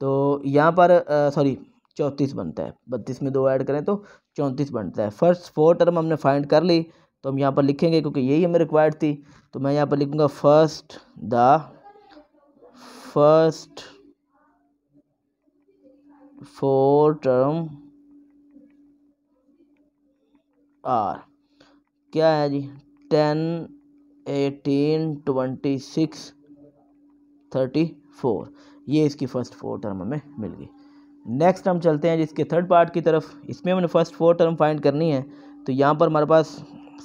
तो यहाँ पर सॉरी चौंतीस बनता है बत्तीस में दो ऐड करें तो चौंतीस बनता है फर्स्ट फोर टर्म हमने फाइंड कर ली तो हम यहाँ पर लिखेंगे क्योंकि यही हमें रिक्वायर्ड थी तो मैं यहाँ पर लिखूँगा first the first four term are क्या है जी ten eighteen twenty six thirty four ये इसकी फ़र्स्ट फोर टर्म हमें मिल गई नेक्स्ट हम चलते हैं जिसके थर्ड पार्ट की तरफ इसमें हमने फ़र्स्ट फोर टर्म फाइंड करनी है तो यहाँ पर हमारे पास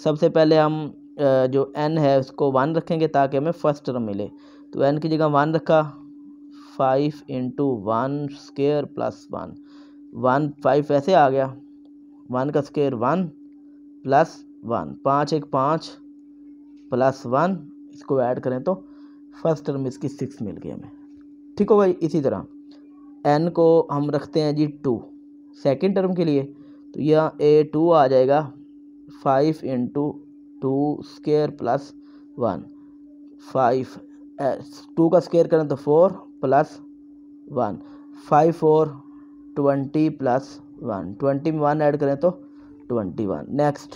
सबसे पहले हम जो एन है उसको वन रखेंगे ताकि हमें फ़र्स्ट टर्म मिले तो एन की जगह वन रखा five into one square plus one one five ऐसे आ गया वन का स्केयर वन प्लस वन पाँच एक पाँच प्लस वन इसको ऐड करें तो फर्स्ट टर्म इसकी सिक्स मिल गई हमें ठीक होगा इसी तरह एन को हम रखते हैं जी टू सेकेंड टर्म के लिए तो यह ए टू आ जाएगा five into two square plus one five two का स्केयर करें तो four plus one five four twenty plus one twenty में वन ऐड करें तो twenty one next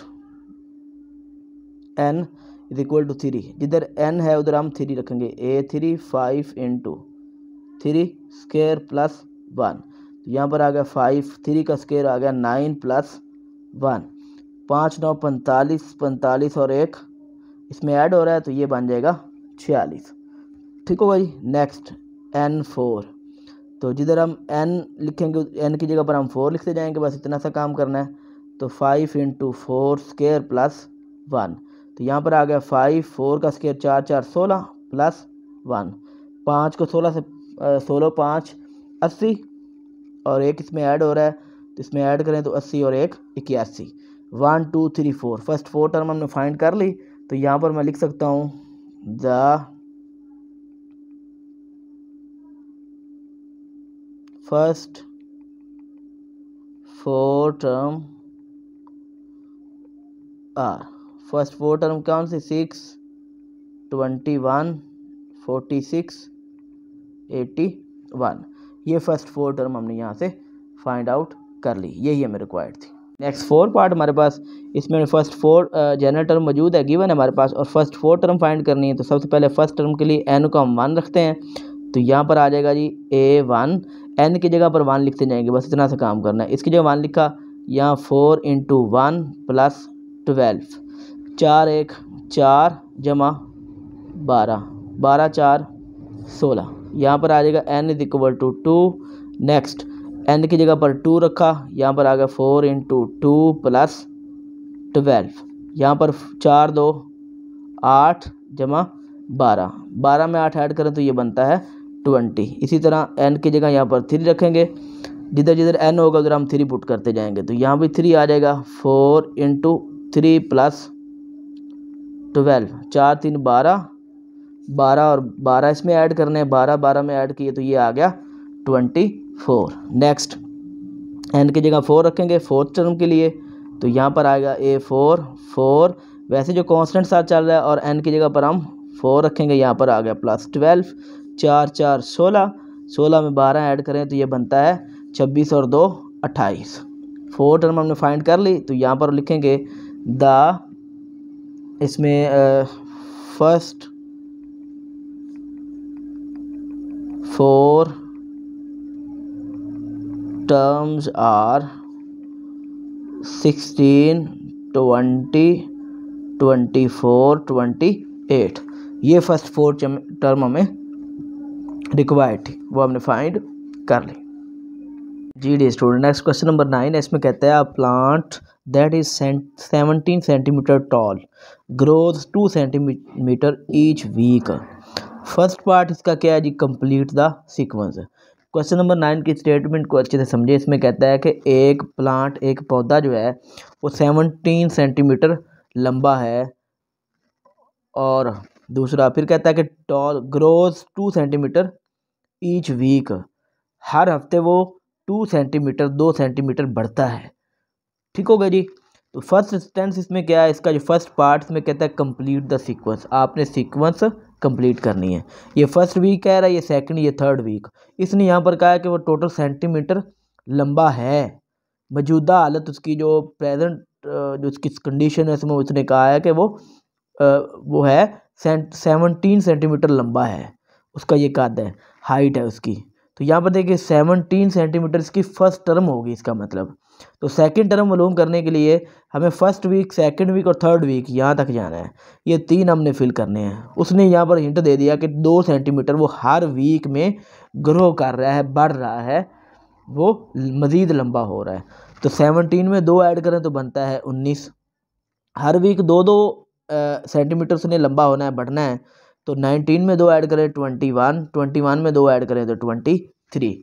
n is equal to three जिधर एन है उधर हम थ्री रखेंगे a three five into three square plus one यहाँ पर आ गया फाइव थ्री का स्केयर आ गया नाइन प्लस वन पाँच नौ पैंतालीस पैंतालीस और एक इसमें ऐड हो रहा है तो ये बन जाएगा छियालीस ठीक होगा जी नेक्स्ट एन फोर तो जिधर हम एन लिखेंगे एन की जगह पर हम फोर लिखते जाएंगे बस इतना सा काम करना है तो five into four square plus one तो यहाँ पर आ गया फाइव फोर का स्केयर चार चार सोलह प्लस वन पाँच को सोलह से सोलह पाँच अस्सी और एक इसमें ऐड हो रहा है तो इसमें ऐड करें तो अस्सी और एक इक्यासी one two three four first four term हमने फाइंड कर ली तो यहाँ पर मैं लिख सकता हूँ the first four term are first four term कौन सी six twenty one forty six eighty one ये फर्स्ट फोर टर्म हमने यहाँ से फाइंड आउट कर ली यही हमें रिक्वायर्ड थी नेक्स्ट फोर पार्ट हमारे पास इसमें फर्स्ट फोर जनरल टर्म मौजूद है गिवन है हमारे पास और फर्स्ट फोर टर्म फाइंड करनी है तो सबसे पहले फर्स्ट टर्म के लिए एन को हम वन रखते हैं तो यहाँ पर आ जाएगा जी ए वन एन की जगह पर वन लिखते जाएंगे बस इतना सा काम करना है इसकी जगह वन लिखा यहाँ four into one plus twelve चार एक चार जमा बारह बारह चार सोलह यहाँ पर आ जाएगा n is equal to two next n की जगह पर टू रखा यहाँ पर आ गया four into two plus twelve यहाँ पर चार दो आठ जमा बारह बारह में आठ ऐड करें तो ये बनता है ट्वेंटी इसी तरह एन की जगह यहाँ पर थ्री रखेंगे जिधर जिधर एन होगा उधर हम थ्री पुट करते जाएंगे तो यहाँ भी थ्री आ जाएगा four into three plus twelve चार तीन बारह बारह और बारह इसमें ऐड करने हैं बारह बारह में ऐड किए तो ये आ गया ट्वेंटी फोर नेक्स्ट एन की जगह फोर रखेंगे फोर्थ टर्म के लिए तो यहाँ पर आएगा ए फोर फोर वैसे जो कॉन्सटेंट साथ चल रहा है और एन की जगह पर हम फोर रखेंगे यहाँ पर आ गया प्लस ट्वेल्व चार चार सोलह सोलह में बारह ऐड करें तो ये बनता है छब्बीस और दो अट्ठाईस फोर टर्म हमने फाइंड कर ली तो यहाँ पर लिखेंगे द इसमें फर्स्ट four terms are 16 20 24 28 ये फर्स्ट फोर टर्म हमें रिक्वायर्ड थी वो हमने फाइंड कर ली जी D student next question number nine इसमें कहते हैं plant that is seventeen centimeter tall growth two centimeter each week first part इसका क्या है जी complete the sequence question number nine की स्टेटमेंट को अच्छे से समझे इसमें कहता है कि एक प्लांट एक पौधा जो है वो सेवनटीन सेंटीमीटर लंबा है और दूसरा फिर कहता है कि tall grows two centimeter each week हर हफ्ते वो टू सेंटीमीटर दो सेंटीमीटर बढ़ता है ठीक हो गया जी तो फर्स्ट स्टेंस इसमें क्या है इसका जो फर्स्ट पार्ट इसमें कहता है कंप्लीट द सीक्वेंस आपने सीक्वेंस कंप्लीट करनी है ये फर्स्ट वीक कह रहा है ये सेकंड ये थर्ड वीक इसने यहाँ पर कहा है कि वो टोटल सेंटीमीटर लंबा है मौजूदा हालत उसकी जो प्रेजेंट जो उसकी कंडीशन है इसमें उसने कहा है कि वो वो है सेवनटीन सेंटीमीटर लंबा है उसका ये कद है हाइट है उसकी तो यहाँ पर देखिए सेवनटीन सेंटीमीटर इसकी फर्स्ट टर्म होगी इसका मतलब तो सेकंड टर्म मालूम करने के लिए हमें फ़र्स्ट वीक सेकंड वीक और थर्ड वीक यहाँ तक जाना है ये तीन हमने फिल करने हैं उसने यहाँ पर हिंट दे दिया कि दो सेंटीमीटर वो हर वीक में ग्रो कर रहा है बढ़ रहा है वो मज़ीद लंबा हो रहा है तो सेवनटीन में दो ऐड करें तो बनता है उन्नीस हर वीक दो दो सेंटीमीटर उसने लंबा होना है बढ़ना है तो नाइनटीन में दो ऐड करें ट्वेंटी वन ट्वेंटी वन में दो ऐड करें तो ट्वेंटी थ्री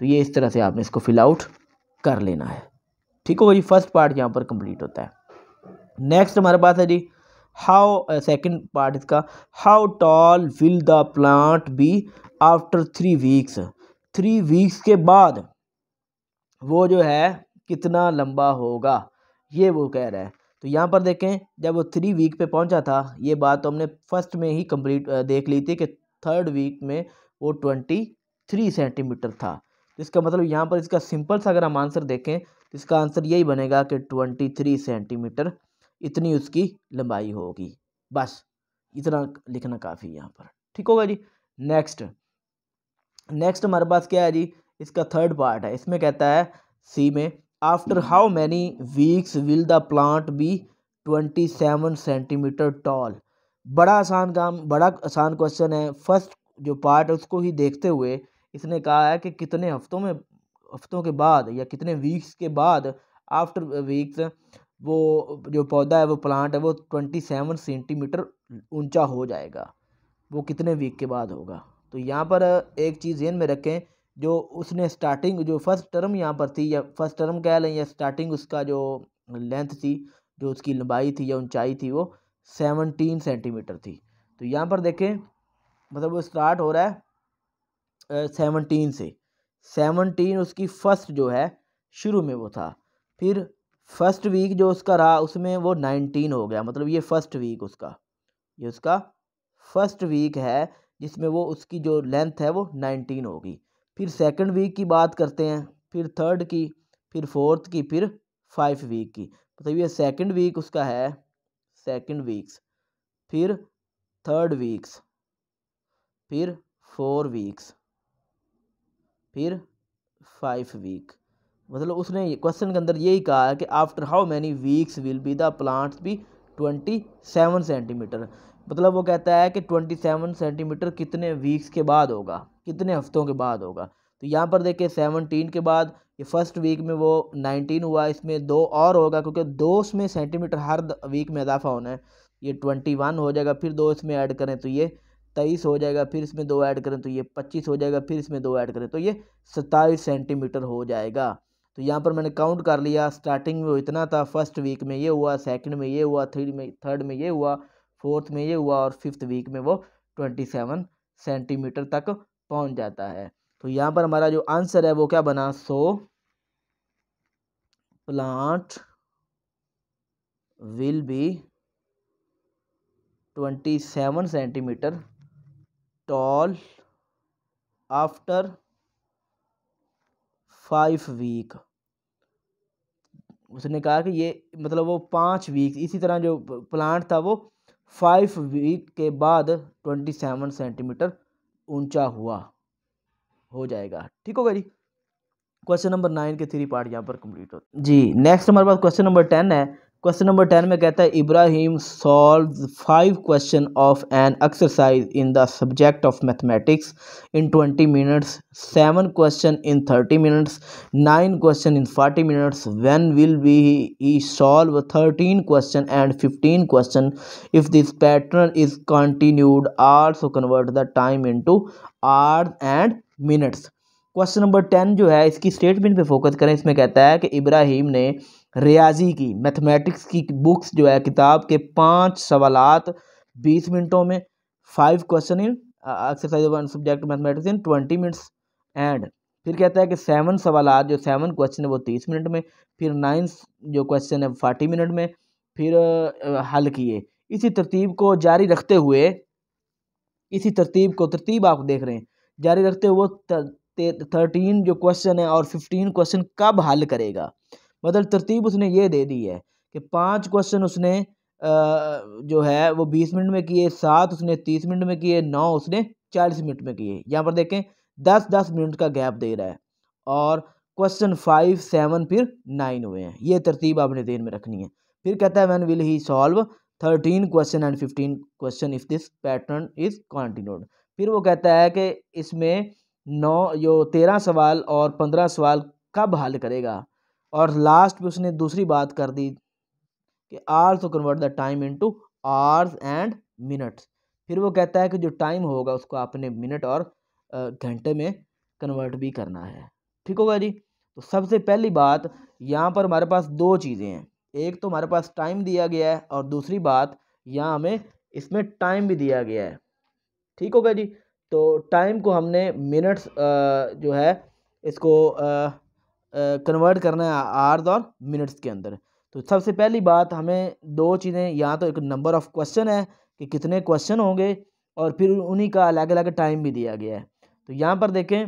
तो ये इस तरह से आपने इसको फिल आउट कर लेना है ठीक होगा जी फर्स्ट पार्ट यहाँ पर कंप्लीट होता है नेक्स्ट हमारे पास है जी हाउ सेकेंड पार्ट इसका how tall will the plant be after three weeks three weeks के बाद वो जो है कितना लंबा होगा ये वो कह रहा है तो यहाँ पर देखें जब वो थ्री वीक पे पहुँचा था ये बात तो हमने फर्स्ट में ही कंप्लीट देख ली थी कि थर्ड वीक में वो ट्वेंटी थ्री सेंटीमीटर था इसका मतलब यहाँ पर इसका सिंपल सा अगर हम आंसर देखें तो इसका आंसर यही बनेगा कि ट्वेंटी थ्री सेंटीमीटर इतनी उसकी लंबाई होगी बस इतना लिखना काफ़ी यहाँ पर ठीक होगा जी नेक्स्ट नेक्स्ट हमारे पास क्या है जी इसका थर्ड पार्ट है इसमें कहता है सी में after how many weeks will the plant be twenty seven centimeter tall बड़ा आसान काम बड़ा आसान क्वेश्चन है फर्स्ट जो पार्ट है उसको ही देखते हुए इसने कहा है कि कितने हफ्तों में हफ्तों के बाद या कितने वीक्स के बाद आफ्टर वीक्स वो जो पौधा है वो प्लांट है वो ट्वेंटी सेवन सेंटीमीटर ऊंचा हो जाएगा वो कितने वीक के बाद होगा तो यहाँ पर एक चीज़ ध्यान में रखें जो उसने स्टार्टिंग जो फर्स्ट टर्म यहाँ पर थी या फर्स्ट टर्म कह लें या स्टार्टिंग उसका जो लेंथ थी जो उसकी लंबाई थी या ऊंचाई थी वो सेवनटीन सेंटीमीटर थी तो यहाँ पर देखें मतलब वो स्टार्ट हो रहा है सेवनटीन से सेवनटीन उसकी फ़र्स्ट जो है शुरू में वो था फिर फर्स्ट वीक जो उसका रहा उसमें वो नाइनटीन हो गया मतलब ये फ़र्स्ट वीक उसका ये उसका फर्स्ट वीक है जिसमें वो उसकी जो लेंथ है वो नाइनटीन होगी फिर सेकंड वीक की बात करते हैं फिर थर्ड की फिर फोर्थ की फिर फाइव वीक की मतलब ये सेकंड वीक उसका है सेकंड वीक्स फिर थर्ड वीक्स फिर फोर वीक्स फिर फाइव वीक मतलब उसने क्वेश्चन के अंदर यही कहा है कि after how many weeks will be the plants भी ट्वेंटी सेवन सेंटीमीटर मतलब वो कहता है कि ट्वेंटी सेवन सेंटीमीटर कितने वीक्स के बाद होगा कितने हफ्तों के बाद होगा तो यहाँ पर देखिए सेवनटीन के बाद ये फर्स्ट वीक में वो नाइनटीन हुआ इसमें दो और होगा क्योंकि दो में सेंटीमीटर हर वीक में इजाफा होना है ये ट्वेंटी वन हो जाएगा फिर दो इसमें ऐड करें तो ये तेईस हो जाएगा फिर इसमें दो ऐड करें तो ये पच्चीस हो जाएगा फिर इसमें दो ऐड करें तो ये सत्ताईस सेंटीमीटर हो जाएगा तो यहाँ पर मैंने काउंट कर लिया स्टार्टिंग में वो इतना था फर्स्ट वीक में ये हुआ सेकंड में ये हुआ थर्ड में थर्ड में ये हुआ फोर्थ में ये हुआ और फिफ्थ वीक में वो ट्वेंटी सेवन सेंटीमीटर तक पहुँच जाता है तो यहाँ पर हमारा जो आंसर है वो क्या बना so plant will be twenty seven centimeter tall after five week उसने कहा कि ये मतलब वो पाँच वीक इसी तरह जो प्लांट था वो फाइव वीक के बाद ट्वेंटी सेवन सेंटीमीटर ऊंचा हुआ हो जाएगा ठीक होगा जी क्वेश्चन नंबर नाइन के थ्री पार्ट यहाँ पर कंप्लीट हो जी नेक्स्ट हमारे पास क्वेश्चन नंबर टेन है क्वेश्चन नंबर टेन में कहता है Ibrahim solve five question of an exercise in the subject of mathematics in twenty minutes seven question in thirty minutes nine question in forty minutes when will be he solve thirteen question and fifteen question if this pattern is continued are so convert the time to hours and minutes question number ten जो है इसकी statement पे focus करें इसमें कहता है कि इब्राहिम ने रियाजी की मैथमेटिक्स की बुक्स जो है किताब के पाँच सवालत बीस मिनटों में five question in exercise one subject mathematics in twenty minutes and फिर कहता है कि सेवन सवाल जो सेवन क्वेश्चन है वो तीस मिनट में फिर नाइन जो क्वेश्चन है फोर्टी मिनट में फिर हल किए इसी तरतीब को जारी रखते हुए इसी तरतीब को तरतीब आप देख रहे हैं जारी रखते हुए थर्टीन जो क्वेश्चन है और फिफ्टीन क्वेश्चन कब हल करेगा बदल तरतीब उसने ये दे दी है कि पाँच क्वेश्चन उसने जो है वो बीस मिनट में किए सात उसने तीस मिनट में किए नौ उसने चालीस मिनट में किए यहाँ पर देखें दस दस मिनट का गैप दे रहा है और क्वेश्चन फाइव सेवन फिर नाइन हुए हैं ये तरतीब आपने देर में रखनी है फिर कहता है when will he solve thirteen question and fifteen question if this pattern is continued फिर वो कहता है कि इसमें नौ जो तेरह सवाल और पंद्रह सवाल कब हल करेगा और लास्ट में उसने दूसरी बात कर दी कि also convert the time into hours and minutes फिर वो कहता है कि जो टाइम होगा उसको आपने मिनट और घंटे में कन्वर्ट भी करना है ठीक होगा जी तो सबसे पहली बात यहाँ पर हमारे पास दो चीज़ें हैं एक तो हमारे पास टाइम दिया गया है और दूसरी बात यहाँ हमें इसमें टाइम भी दिया गया है ठीक होगा जी तो टाइम को हमने मिनट्स जो है इसको आ, कन्वर्ट करना है आर्स और मिनट्स के अंदर तो सबसे पहली बात हमें दो चीज़ें या तो एक नंबर ऑफ़ क्वेश्चन है कि कितने क्वेश्चन होंगे और फिर उन्हीं का अलग अलग टाइम भी दिया गया है तो यहाँ पर देखें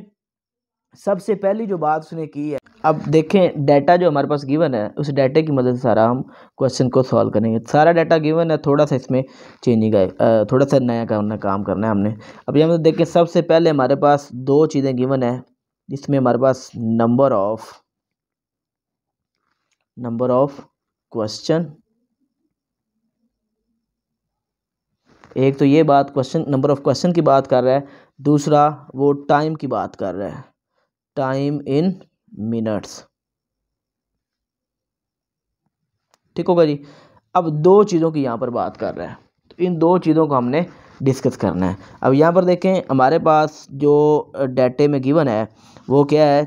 सबसे पहली जो बात उसने की है अब देखें डाटा जो हमारे पास गिवन है उस डाटे की मदद से सारा हम क्वेश्चन को सॉल्व करेंगे सारा डाटा गिवन है थोड़ा सा इसमें चेंजिंग है थोड़ा सा नया काम करना है हमने अब यहाँ पर देखें सबसे पहले हमारे पास दो चीज़ें गिवन है जिसमें हमारे पास number of number of question एक तो ये बात क्वेश्चन नंबर ऑफ क्वेश्चन की बात कर रहा है दूसरा वो टाइम की बात कर रहा है टाइम इन मिनट्स ठीक होगा जी अब दो चीज़ों की यहाँ पर बात कर रहा है तो इन दो चीज़ों को हमने डिस्कस करना है अब यहाँ पर देखें हमारे पास जो डेटे में गिवन है वो क्या है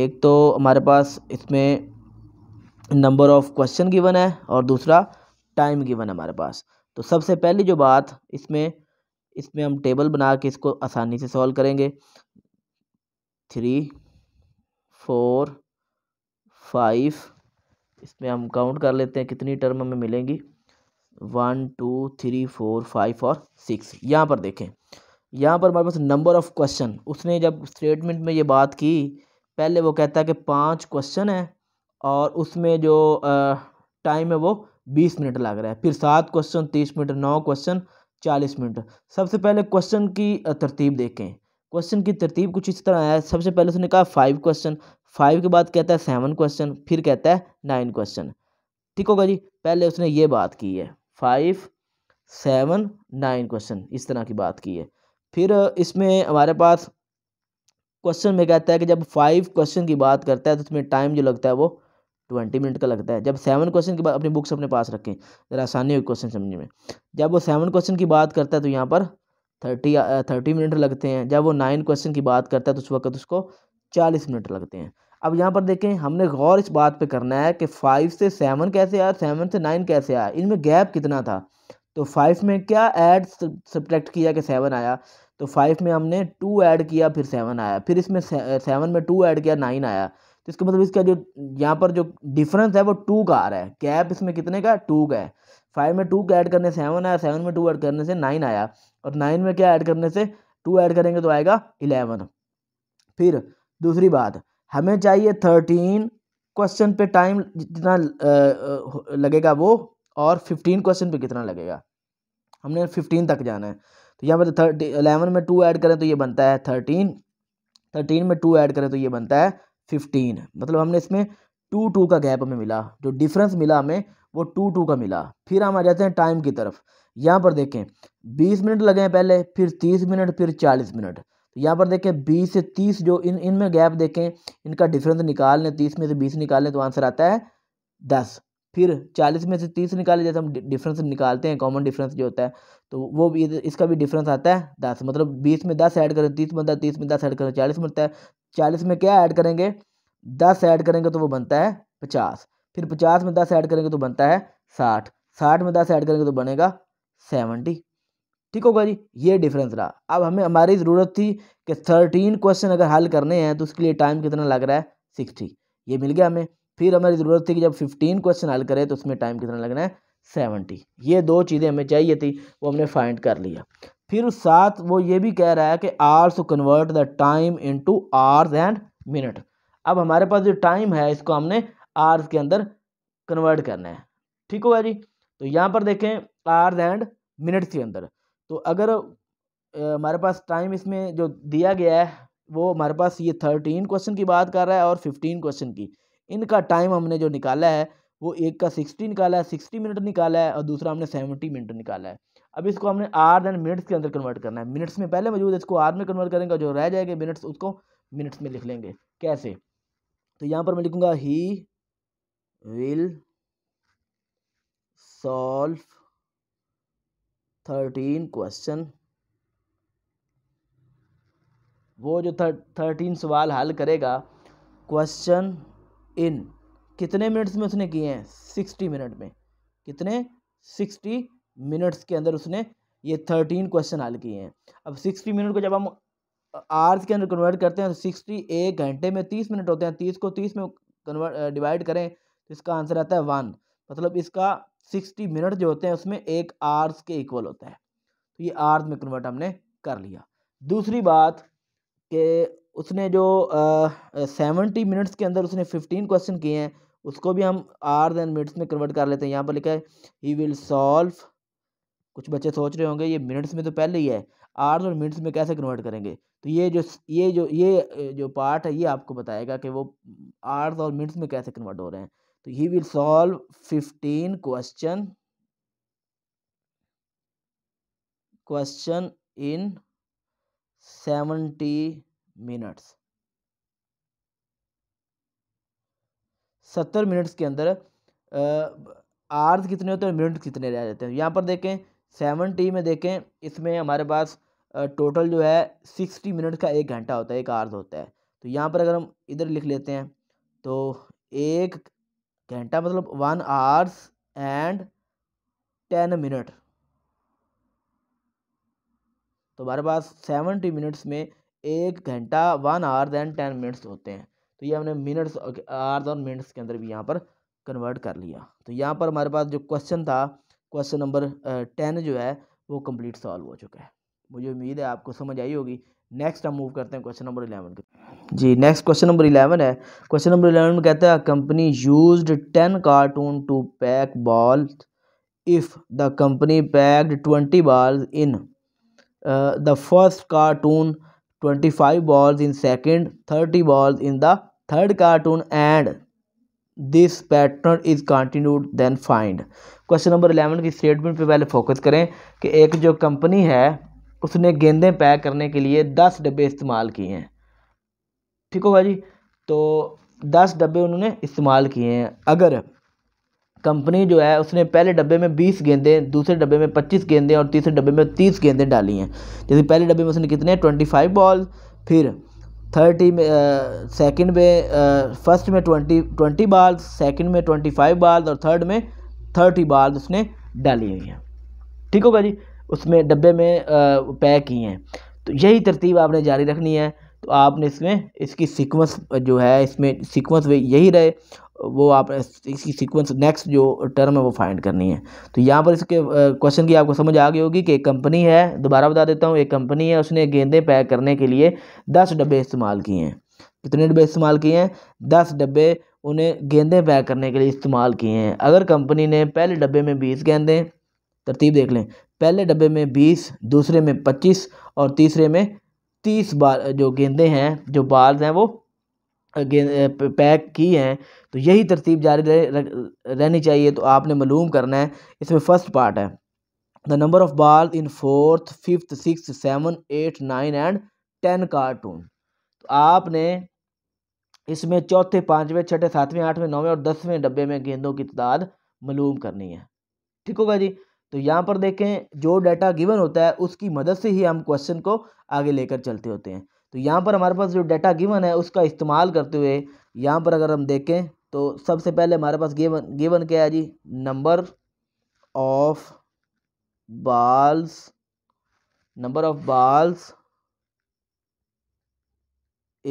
एक तो हमारे पास इसमें नंबर ऑफ़ क्वेश्चन गिवन है और दूसरा टाइम गिवन है हमारे पास तो सबसे पहली जो बात इसमें इसमें हम टेबल बना के इसको आसानी से सॉल्व करेंगे थ्री फोर फाइव इसमें हम काउंट कर लेते हैं कितनी टर्म हमें मिलेंगी one two three four five और सिक्स यहाँ पर देखें यहाँ पर हमारे पास नंबर ऑफ़ क्वेश्चन उसने जब स्टेटमेंट में ये बात की पहले वो कहता है कि पाँच क्वेश्चन है और उसमें जो टाइम है वो बीस मिनट लग रहा है फिर सात क्वेश्चन तीस मिनट नौ क्वेश्चन चालीस मिनट सबसे पहले क्वेश्चन की तरतीब देखें क्वेश्चन की तरतीब कुछ इस तरह है सबसे पहले उसने कहा फाइव क्वेश्चन फाइव के बाद कहता है सेवन क्वेश्चन फिर कहता है नाइन क्वेश्चन ठीक होगा जी पहले उसने ये बात की है फाइव सेवन नाइन क्वेश्चन इस तरह की बात की है फिर इसमें हमारे पास क्वेश्चन में कहता है कि जब फाइव क्वेश्चन की बात करता है तो उसमें टाइम जो लगता है वो ट्वेंटी मिनट का लगता है जब सेवन क्वेश्चन की बात अपनी बुक्स अपने पास रखें ज़रा आसानी हो क्वेश्चन समझने में जब वो सेवन क्वेश्चन की बात करता है तो यहाँ पर थर्टी थर्टी मिनट लगते हैं जब वो नाइन क्वेश्चन की बात करता है तो उस वक्त उसको चालीस मिनट लगते हैं अब यहाँ पर देखें हमने गौर इस बात पे करना है कि फाइव से सेवन कैसे आया सेवन से नाइन कैसे आया इनमें गैप कितना था तो फाइव में क्या ऐड सब्ट्रैक्ट किया कि सेवन आया तो फाइव में हमने टू ऐड किया फिर सेवन आया फिर इसमें सेवन में टू ऐड किया नाइन आया तो इसका मतलब इसका जो यहाँ पर जो डिफरेंस है वो टू का आ रहा है कैप इसमें कितने का टू का है फाइव में टू का ऐड करने सेवन आया सेवन में टू ऐड करने से नाइन आया और नाइन में क्या ऐड करने से टू ऐड करेंगे तो आएगा इलेवन फिर दूसरी बात हमें चाहिए थर्टीन क्वेश्चन पे टाइम जितना लगेगा वो और फिफ्टीन क्वेश्चन पे कितना लगेगा हमने फिफ्टीन तक जाना है तो यहाँ पर थर्टी अलेवन में टू ऐड करें तो ये बनता है थर्टीन थर्टीन में टू ऐड करें तो ये बनता है फिफ्टीन मतलब हमने इसमें टू टू का गैप हमें मिला जो डिफरेंस मिला हमें वो टू टू का मिला फिर हम आ जाते हैं टाइम की तरफ यहाँ पर देखें बीस मिनट लगे हैं पहले फिर तीस मिनट फिर चालीस मिनट तो यहाँ पर देखें बीस से तीस जो इन इनमें गैप देखें इनका डिफरेंस निकाल लें तीस में से बीस निकाल लें तो आंसर आता है दस फिर चालीस में से तीस निकाले जैसे हम डिफरेंस निकालते हैं कॉमन डिफरेंस जो होता है तो वो भी इसका भी डिफरेंस आता है दस मतलब बीस में दस ऐड करें तीस बनता है तीस में दस ऐड करें चालीस बनता है चालीस में क्या ऐड करेंगे दस ऐड करेंगे तो वो बनता है पचास फिर पचास में दस ऐड करेंगे तो बनता है साठ साठ में दस ऐड करेंगे तो बनेगा सेवनटी ठीक होगा जी ये डिफरेंस रहा अब हमें हमारी ज़रूरत थी कि थर्टीन क्वेश्चन अगर हल करने हैं तो उसके लिए टाइम कितना लग रहा है सिक्सटी ये मिल गया हमें फिर हमारी ज़रूरत थी कि जब फिफ्टीन क्वेश्चन हल करें तो उसमें टाइम कितना लगना है सेवेंटी ये दो चीज़ें हमें चाहिए थी वो हमने फाइंड कर लिया फिर साथ वो ये भी कह रहा है कि hours convert the time to hours and minute अब हमारे पास जो टाइम है इसको हमने आर्स के अंदर कन्वर्ट करना है ठीक होगा जी तो यहाँ पर देखें आर्स एंड मिनट्स के अंदर तो अगर हमारे पास टाइम इसमें जो दिया गया है वो हमारे पास ये थर्टीन क्वेश्चन की बात कर रहा है और फिफ्टीन क्वेश्चन की इनका टाइम हमने जो निकाला है वो एक का सिक्सटी निकाला है सिक्सटी मिनट निकाला है और दूसरा हमने सेवेंटी मिनट निकाला है अब इसको हमने आर दैन मिनट्स के अंदर कन्वर्ट करना है मिनट्स में पहले मौजूद है इसको आर में कन्वर्ट करेंगे जो रह जाएंगे मिनट्स उसको मिनट्स में लिख लेंगे कैसे तो यहाँ पर मैं लिखूँगा he will solve thirteen question वो जो थर्टीन सवाल हल करेगा क्वेश्चन इन कितने मिनट्स में उसने किए हैं सिक्सटी मिनट में कितने सिक्सटी मिनट्स के अंदर उसने ये थर्टीन क्वेश्चन हल किए हैं अब सिक्सटी मिनट को जब हम आर्स के अंदर कन्वर्ट करते हैं तो सिक्सटी एक घंटे में तीस मिनट होते हैं तीस को तीस में कन्वर्ट डिवाइड करें तो इसका आंसर आता है वन मतलब इसका सिक्सटी मिनट जो होते हैं उसमें एक आर्स के इक्वल होता है तो ये आर्स में कन्वर्ट हमने कर लिया दूसरी बात के उसने जो सेवेंटी मिनट्स के अंदर उसने फिफ्टीन क्वेश्चन किए हैं उसको भी हम आर दैन मिनट्स में कन्वर्ट कर लेते हैं यहाँ पर लिखा है ही विल सॉल्व कुछ बच्चे सोच रहे होंगे ये मिनट्स में तो पहले ही है आर्स और मिनट्स में कैसे कन्वर्ट करेंगे तो ये जो ये जो ये जो पार्ट है ये आपको बताएगा कि वो आर्स और मिनट्स में कैसे कन्वर्ट हो रहे हैं तो he will solve fifteen question question in seventy minutes सत्तर मिनट्स के अंदर आर्स कितने होते हैं मिनट कितने रह जाते हैं यहाँ पर देखें सेवन टी में देखें इसमें हमारे पास टोटल जो है सिक्सटी मिनट का एक घंटा होता है एक आर्स होता है तो यहाँ पर अगर हम इधर लिख लेते हैं तो एक घंटा मतलब one hours and ten minute तो हमारे पास सेवेंटी मिनट्स में एक घंटा one hour then ten minutes होते हैं तो ये हमने मिनट्स आवर्स और मिनट्स के अंदर भी यहाँ पर कन्वर्ट कर लिया तो यहाँ पर हमारे पास जो क्वेश्चन था क्वेश्चन नंबर टेन जो है वो कम्प्लीट सॉल्व हो चुका है मुझे उम्मीद है आपको समझ आई होगी नेक्स्ट हम मूव करते हैं क्वेश्चन नंबर इलेवन के जी नेक्स्ट क्वेश्चन नंबर इलेवन है क्वेश्चन नंबर इलेवन में कहते हैं company use ten carton to pack ball if the company packed twenty ball in the first carton twenty five balls in second thirty balls in the third carton and this pattern is continued then find question number eleven की statement पे पहले focus करें कि एक जो company है उसने गेंदें पैक करने के लिए दस डब्बे इस्तेमाल किए हैं ठीक होगा जी तो दस डब्बे उन्होंने इस्तेमाल किए हैं अगर कंपनी जो है उसने पहले डब्बे में 20 गेंदें दूसरे डब्बे में 25 गेंदें और तीसरे डब्बे में 30 गेंदें डाली हैं जैसे पहले डब्बे में उसने कितने 25 बॉल फिर थर्टी में सेकंड में फर्स्ट में ट्वेंटी ट्वेंटी बॉल सेकंड में ट्वेंटी फाइव बाल और थर्ड में थर्टी बॉल उसने डाली हुई हैं ठीक होगा जी उसमें डब्बे में पैक किए हैं तो यही तरतीब आपने जारी रखनी है तो आपने इसमें इसकी सीक्वेंस जो है इसमें वे यही रहे वो आप इसकी सीक्वेंस नेक्स्ट जो टर्म है वो फाइंड करनी है तो यहाँ पर इसके क्वेश्चन की आपको समझ आ गई होगी कि एक कंपनी है दोबारा बता देता हूँ एक कंपनी है उसने गेंदे पैक करने के लिए दस डब्बे इस्तेमाल किए हैं कितने डब्बे इस्तेमाल किए हैं दस डब्बे उन्हें गेंदे पैक करने के लिए इस्तेमाल किए हैं अगर कंपनी ने पहले डब्बे में बीस गेंदे तरतीब देख लें पहले डब्बे में बीस दूसरे में पच्चीस और तीसरे में तीस बार जो गेंदे हैं जो बाल्स हैं वो पैक की हैं तो यही तरतीब जारी रह, रहनी चाहिए तो आपने मलूम करना है इसमें फ़र्स्ट पार्ट है the number of ball in fourth fifth six seven eight nine and ten carton तो आपने इसमें चौथे पाँचवें छठे सातवें आठवें नौवें और दसवें डब्बे में गेंदों की तादाद मलूम करनी है ठीक होगा जी तो यहाँ पर देखें जो डाटा गिवन होता है उसकी मदद से ही हम क्वेश्चन को आगे लेकर चलते होते हैं तो यहाँ पर हमारे पास जो डाटा गिवन है उसका इस्तेमाल करते हुए यहाँ पर अगर हम देखें तो सबसे पहले हमारे पास गेवन गेवन क्या है जी number of balls number of balls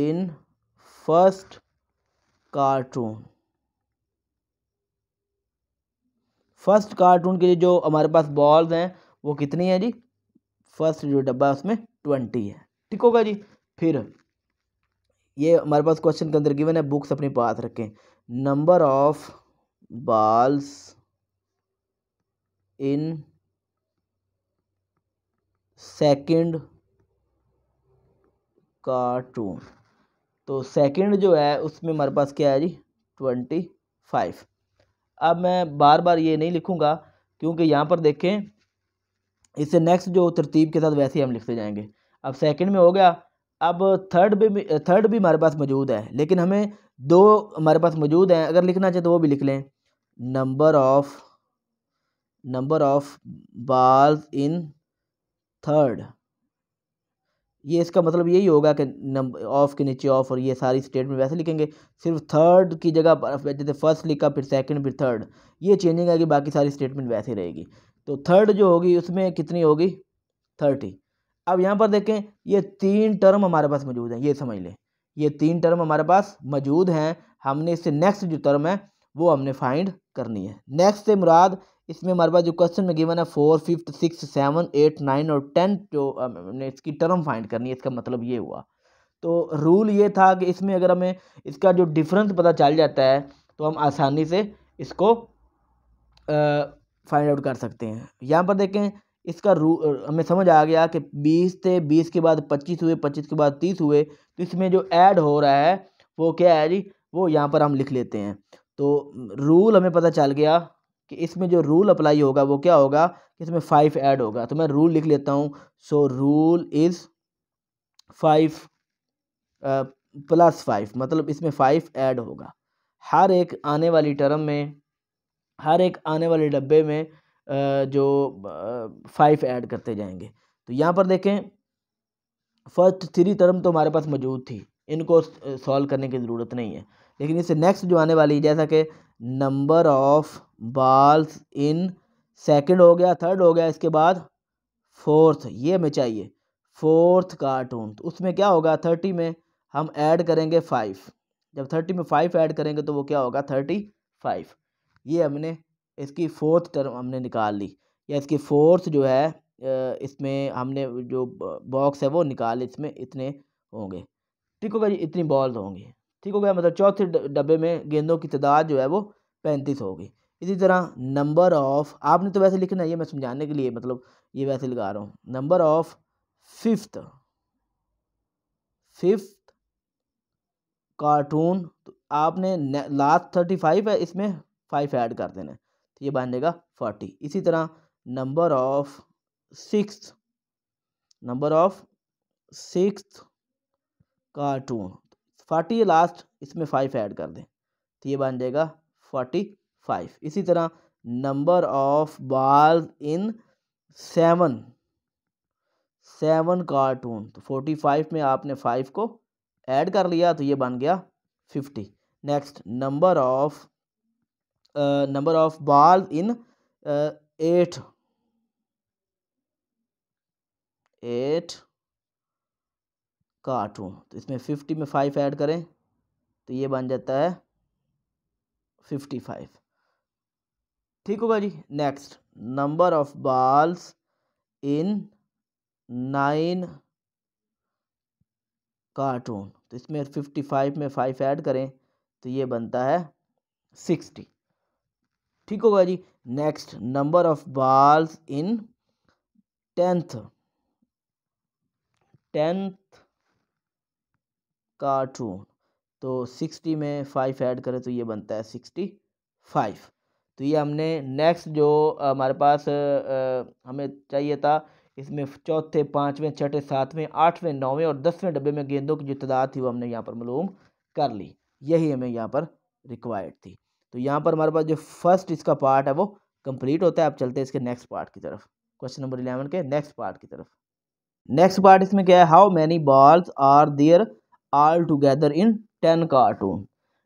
in first carton first carton के लिए जो हमारे पास बॉल्स हैं वो कितनी है जी फर्स्ट जो डब्बा है उसमें ट्वेंटी है ठीक होगा जी फिर ये हमारे पास क्वेश्चन के अंदर गिवन है बुक्स अपने पास रखें number of balls in second carton तो सेकंड जो है उसमें हमारे पास क्या है जी ट्वेंटी फाइव अब मैं बार बार ये नहीं लिखूंगा क्योंकि यहाँ पर देखें इससे नेक्स्ट जो तरतीब के साथ वैसे ही हम लिखते जाएंगे अब सेकंड में हो गया अब थर्ड भी थर्ड भी हमारे पास मौजूद है लेकिन हमें दो हमारे पास मौजूद हैं अगर लिखना चाहे तो वो भी लिख लें number of number of balls in third ये इसका मतलब यही होगा कि नंबर ऑफ के नीचे ऑफ और ये सारी स्टेटमेंट वैसे लिखेंगे सिर्फ थर्ड की जगह जैसे फर्स्ट लिखा फिर सेकंड फिर थर्ड ये चेंजिंग कि बाकी सारी स्टेटमेंट वैसे रहेगी तो थर्ड जो होगी उसमें कितनी होगी थर्टी अब यहाँ पर देखें ये तीन टर्म हमारे पास मौजूद हैं ये समझ लें ये तीन टर्म हमारे पास मौजूद हैं हमने इससे नेक्स्ट जो टर्म है वो हमने फाइंड करनी है नेक्स्ट से मुराद इसमें हमारे पास जो क्वेश्चन में गिवन है four fifth six seven eight nine और टेन जो हमने इसकी टर्म फाइंड करनी है इसका मतलब ये हुआ तो रूल ये था कि इसमें अगर हमें इसका जो डिफरेंस पता चल जाता है तो हम आसानी से इसको फाइंड आउट कर सकते हैं यहाँ पर देखें इसका रू हमें समझ आ गया कि बीस थे बीस के बाद पच्चीस हुए पच्चीस के बाद तीस हुए तो इसमें जो ऐड हो रहा है वो क्या है जी वो यहाँ पर हम लिख लेते हैं तो रूल हमें पता चल गया कि इसमें जो रूल अप्लाई होगा वो क्या होगा कि इसमें फाइव ऐड होगा तो मैं रूल लिख लेता हूँ so rule is five plus five मतलब इसमें फाइव ऐड होगा हर एक आने वाली टर्म में हर एक आने वाले डब्बे में जो फाइव ऐड करते जाएंगे तो यहाँ पर देखें फर्स्ट थ्री टर्म तो हमारे पास मौजूद थी इनको सॉल्व करने की ज़रूरत नहीं है लेकिन इससे नेक्स्ट जो आने वाली जैसा कि number of balls in second हो गया थर्ड हो गया इसके बाद फोर्थ ये हमें चाहिए फोर्थ कार्टून तो उसमें क्या होगा थर्टी में हम ऐड करेंगे फाइव जब थर्टी में फाइव ऐड करेंगे तो वो क्या होगा थर्टी फाइव ये हमने इसकी फोर्थ टर्म हमने निकाल ली या इसकी फोर्थ जो है इसमें हमने जो बॉक्स है वो निकाल इसमें इतने होंगे ठीक होगा जी इतनी बॉल्स होंगी ठीक हो गया मतलब चौथे डब्बे में गेंदों की तादाद जो है वो पैंतीस होगी इसी तरह नंबर ऑफ आपने तो वैसे लिखना है ये मैं समझाने के लिए मतलब ये वैसे लगा रहा हूँ number of fifth fifth carton तो आपने लास्ट थर्टी फाइव है इसमें फाइव ऐड कर देना तो ये बन जाएगा फोर्टी इसी तरह number of six number of six carton forty last इसमें फाइव ऐड कर दें तो ये बन जाएगा फोर्टी फाइव इसी तरह number of ball in seven seven carton तो फोर्टी फाइव में आपने फाइव को ऐड कर लिया तो ये बन गया fifty next number of number of ball in eight eight cartoon तो इसमें फिफ्टी में फाइव ऐड करें तो ये बन जाता है फिफ्टी फाइव ठीक होगा जी next number of balls in nine carton तो इसमें फिफ्टी फाइव में फाइव ऐड करें तो ये बनता है सिक्सटी ठीक होगा जी next number of balls in tenth tenth carton तो सिक्सटी में फाइव ऐड करें तो ये बनता है सिक्सटी फाइव तो ये हमने नेक्स्ट जो हमारे पास हमें चाहिए था इसमें चौथे पाँचवें छठे सातवें आठवें नौवें और दसवें डब्बे में गेंदों की जो तादाद थी वो हमने यहाँ पर मालूम कर ली यही हमें यहाँ पर रिक्वायर्ड थी तो यहाँ पर हमारे पास जो फर्स्ट इसका पार्ट है वो कंप्लीट होता है आप चलते हैं इसके नेक्स्ट पार्ट की तरफ क्वेश्चन नंबर इलेवन के नेक्स्ट पार्ट की तरफ नेक्स्ट पार्ट इसमें क्या है how many balls are there all together in ten carton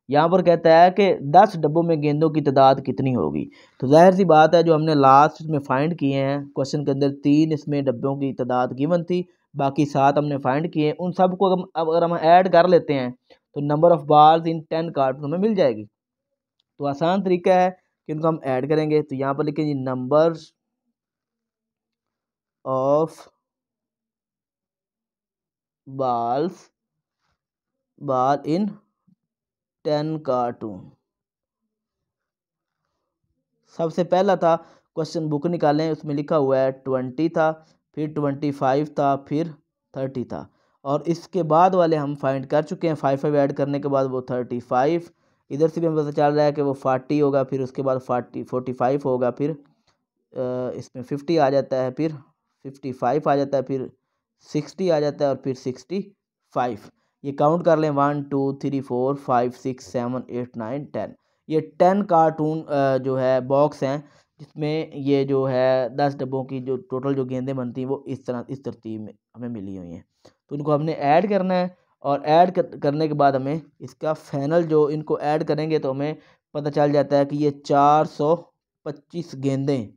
यहाँ पर कहता है कि दस डब्बों में गेंदों की तादाद कितनी होगी तो जाहिर सी बात है जो हमने लास्ट में फाइंड किए हैं क्वेश्चन के अंदर तीन इसमें डब्बों की तादाद गिवन थी बाकी सात हमने फाइंड किए हैं उन सबको अगर हम ऐड कर लेते हैं तो number of balls in ten carton में मिल जाएगी तो आसान तरीका है कि इनको हम ऐड करेंगे तो यहाँ पर लिखेंगे नंबर ऑफ बाल्स बाल इन टेन कार्टून सबसे पहला था क्वेश्चन बुक निकालें उसमें लिखा हुआ है ट्वेंटी था फिर ट्वेंटी फाइव था फिर थर्टी था और इसके बाद वाले हम फाइंड कर चुके हैं फाइव फाइव ऐड करने के बाद वो थर्टी फाइव इधर से भी हमें पता चल रहा है कि वो फार्टी होगा फिर उसके बाद फार्टी फोर्टी फाइव होगा फिर इसमें फिफ्टी आ जाता है फिर फिफ्टी फाइव आ जाता है फिर सिक्सटी आ जाता है और फिर सिक्सटी फाइव ये काउंट कर लें one two three four five six seven eight nine ten ये टेन कार्टून जो है बॉक्स हैं जिसमें ये जो है दस डब्बों की जो टोटल जो गेंदें बनती हैं वो इस तरह इस तरतीब में हमें मिली हुई हैं तो उनको हमने ऐड करना है और ऐड करने के बाद हमें इसका फाइनल जो इनको ऐड करेंगे तो हमें पता चल जाता है कि ये चार सौ पच्चीस गेंदें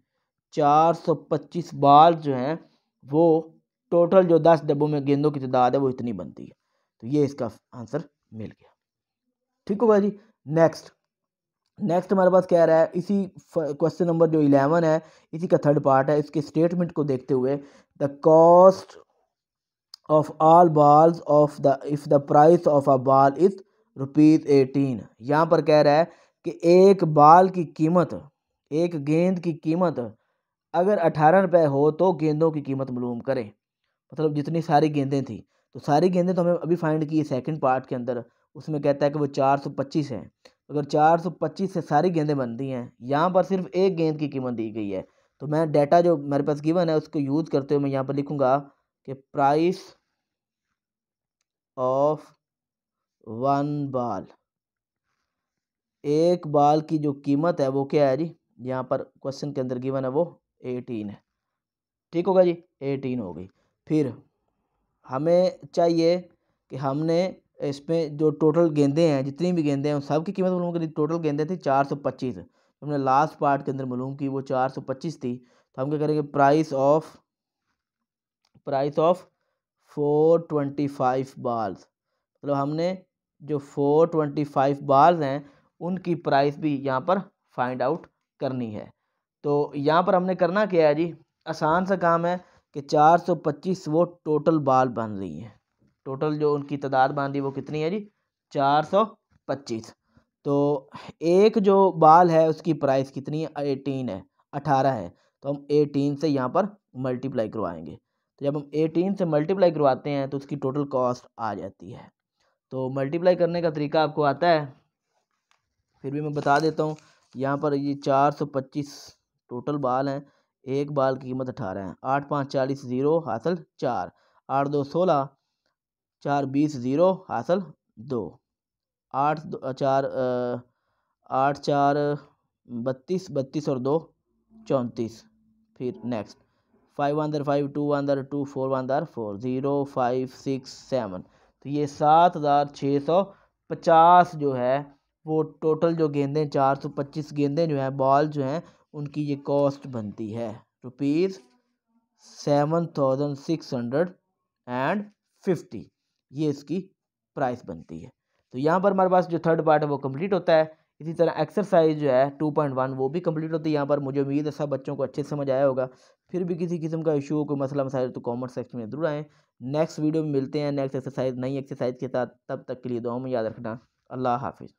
चार सौ पच्चीस बाल जो हैं वो टोटल जो दस डब्बों में गेंदों की तादाद है वो इतनी बनती है तो ये इसका आंसर मिल गया ठीक होगा जी नेक्स्ट नेक्स्ट हमारे पास कह रहा है इसी क्वेश्चन नंबर जो इलेवन है इसी का थर्ड पार्ट है इसके स्टेटमेंट को देखते हुए the cost of all balls of the if the price of a ball is rupees eighteen यहाँ पर कह रहा है कि एक बाल की कीमत एक गेंद की कीमत अगर अठारह रुपए हो तो गेंदों की कीमत मलूम करें मतलब जितनी सारी गेंदें थी तो सारी गेंदें तो हमें अभी फाइंड की सेकंड पार्ट के अंदर उसमें कहता है कि वो चार सौ पच्चीस हैं अगर चार सौ पच्चीस से सारी गेंदें बनती हैं यहाँ पर सिर्फ एक गेंद की कीमत दी गई है तो मैं डाटा जो मेरे पास गिवन है उसको यूज़ करते हुए मैं यहाँ पर लिखूँगा कि प्राइस ऑफ वन बाल एक बाल की जो कीमत है वो क्या है जी यहाँ पर क्वेश्चन के अंदर गिवन है वो एटीन है ठीक होगा जी एटीन हो गई फिर हमें चाहिए कि हमने इसमें जो टोटल गेंदे हैं जितनी भी गेंदे हैं उन सब की कीमत मालूम करी टोटल गेंदे थे चार सौ पच्चीस हमने लास्ट पार्ट के अंदर मालूम की वो चार सौ पच्चीस थी तो हम क्या करेंगे price of price of four twenty five balls मतलब हमने जो फोर ट्वेंटी फाइव बाल्स हैं उनकी प्राइस भी यहाँ पर फाइंड आउट करनी है तो यहाँ पर हमने करना क्या है जी आसान सा काम है कि चार सौ पच्चीस वो टोटल बाल बन रही हैं टोटल जो उनकी तादाद बन रही है वो कितनी है जी चार सौ पच्चीस तो एक जो बाल है उसकी प्राइस कितनी है एटीन है अठारह है तो हम एटीन से यहाँ पर मल्टीप्लाई करवाएंगे जब हम एटीन से मल्टीप्लाई करवाते हैं तो उसकी टोटल कॉस्ट आ जाती है तो मल्टीप्लाई करने का तरीका आपको आता है फिर भी मैं बता देता हूँ यहाँ पर ये चार सौ पच्चीस टोटल बाल हैं एक बाल की कीमत अठारह है आठ पाँच चालीस ज़ीरो हासिल चार आठ दो सोलह चार बीस ज़ीरो हासिल दो आठ चार आठ चार बत्तीस बत्तीस और दो चौंतीस फिर नेक्स्ट फाइव वन दर फाइव टू वन दर टू फोर वन दर four zero five six seven तो ये सात हज़ार छः सौ पचास जो है वो टोटल जो गेंदें चार सौ पच्चीस गेंदें जो हैं बॉल जो हैं उनकी ये कॉस्ट बनती है rupees seven thousand six hundred and fifty ये इसकी प्राइस बनती है तो यहाँ पर हमारे पास जो थर्ड पार्ट है वो कम्प्लीट होता है इसी तरह एक्सरसाइज जो है टू पॉइंट वन वो भी कम्प्लीट होती है यहाँ पर मुझे उम्मीद है सब बच्चों को अच्छे समझ आया होगा फिर भी किसी किस्म का इशू कोई मसला मसाइल तो कॉमेंट सेक्शन में जरूर आएँ नेक्स्ट वीडियो में मिलते हैं नेक्स्ट एक्सरसाइज नई एक्सरसाइज के साथ तब तक के लिए दो में याद रखना अल्लाह हाफिज़